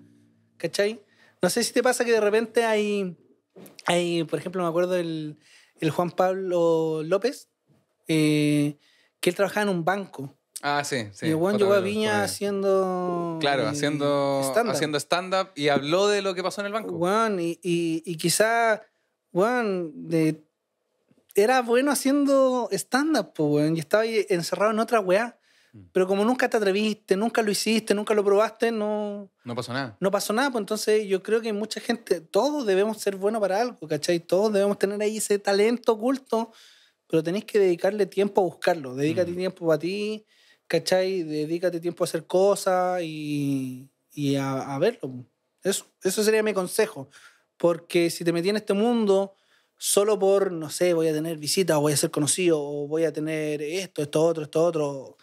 ¿cachai? No sé si te pasa que de repente hay, hay por ejemplo, me acuerdo el, el Juan Pablo López, eh, que él trabajaba en un banco.
Ah, sí, sí. Y Juan llegó a Viña
haciendo. Claro, eh, haciendo stand Haciendo
stand y habló de lo que
pasó en el banco. Juan, y, y, quizá, Juan, de, era bueno haciendo stand-up, pues, Y estaba encerrado en otra weá. Mm. Pero como nunca te atreviste, nunca lo hiciste, nunca lo probaste, no... No pasó nada. No pasó nada, pues entonces yo creo que mucha gente, todos debemos ser buenos para algo, ¿cachai? Todos debemos tener ahí ese talento oculto pero tenés que dedicarle tiempo a buscarlo. Dedícate mm. tiempo para ti, ¿cachai? Dedícate tiempo a hacer cosas y, a, a, verlo. Eso, eso sería mi consejo. Porque si te metí en este mundo solo por, no sé, voy a tener visitas, o voy a ser conocido, o voy a tener esto, esto otro, esto otro,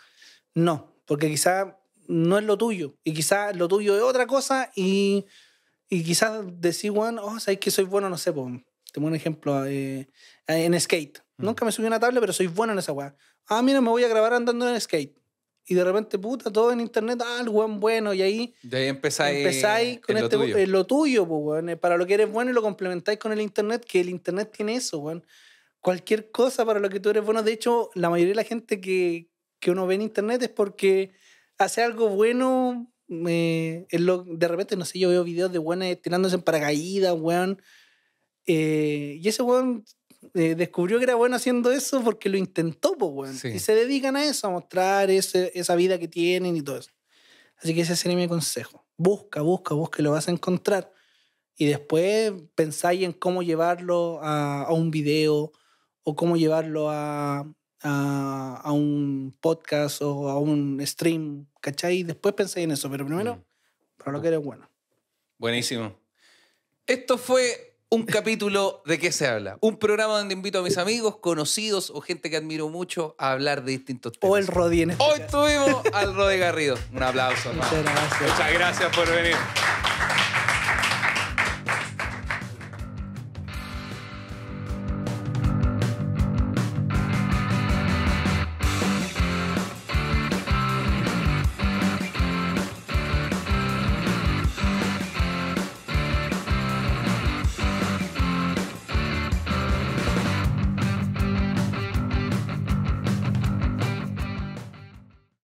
no. Porque quizá no es lo tuyo. Y quizá lo tuyo es otra cosa y, y quizás decís, bueno, oh, que soy bueno, no sé, pues, tengo un ejemplo, eh, en skate. Mm. Nunca me subí a una tabla, pero soy bueno en esa weá. Ah, mira, me voy a grabar andando en skate. Y de repente, puta, todo en internet, ah, el weón bueno. Y ahí.
De ahí empezáis. Empezáis con este. Lo tuyo,
lo tuyo pues, weón. Eh, para lo que eres bueno y lo complementáis con el internet, que el internet tiene eso, weón. Cualquier cosa para lo que tú eres bueno. De hecho, la mayoría de la gente que, que uno ve en internet es porque hace algo bueno. Eh, lo, de repente, no sé, yo veo videos de weones tirándose en paracaídas, weón. Eh, y ese weón eh, descubrió que era bueno haciendo eso porque lo intentó, Y se dedican a eso, a mostrar esa vida que tienen y todo eso. Así que ese sería mi consejo. Busca, busca, busca lo vas a encontrar. Y después pensáis en cómo llevarlo a, un video o cómo llevarlo a, a, un podcast o a un stream, ¿cachai? Después pensáis en eso, pero primero, mm. para lo que eres bueno.
Buenísimo.
Esto fue un capítulo de qué se habla. Un programa donde invito a mis amigos, conocidos o gente que admiro mucho a hablar de distintos temas. O el Rodi Hoy tuvimos al
Rodi Garrido. Un aplauso. Muchas Muchas gracias por venir.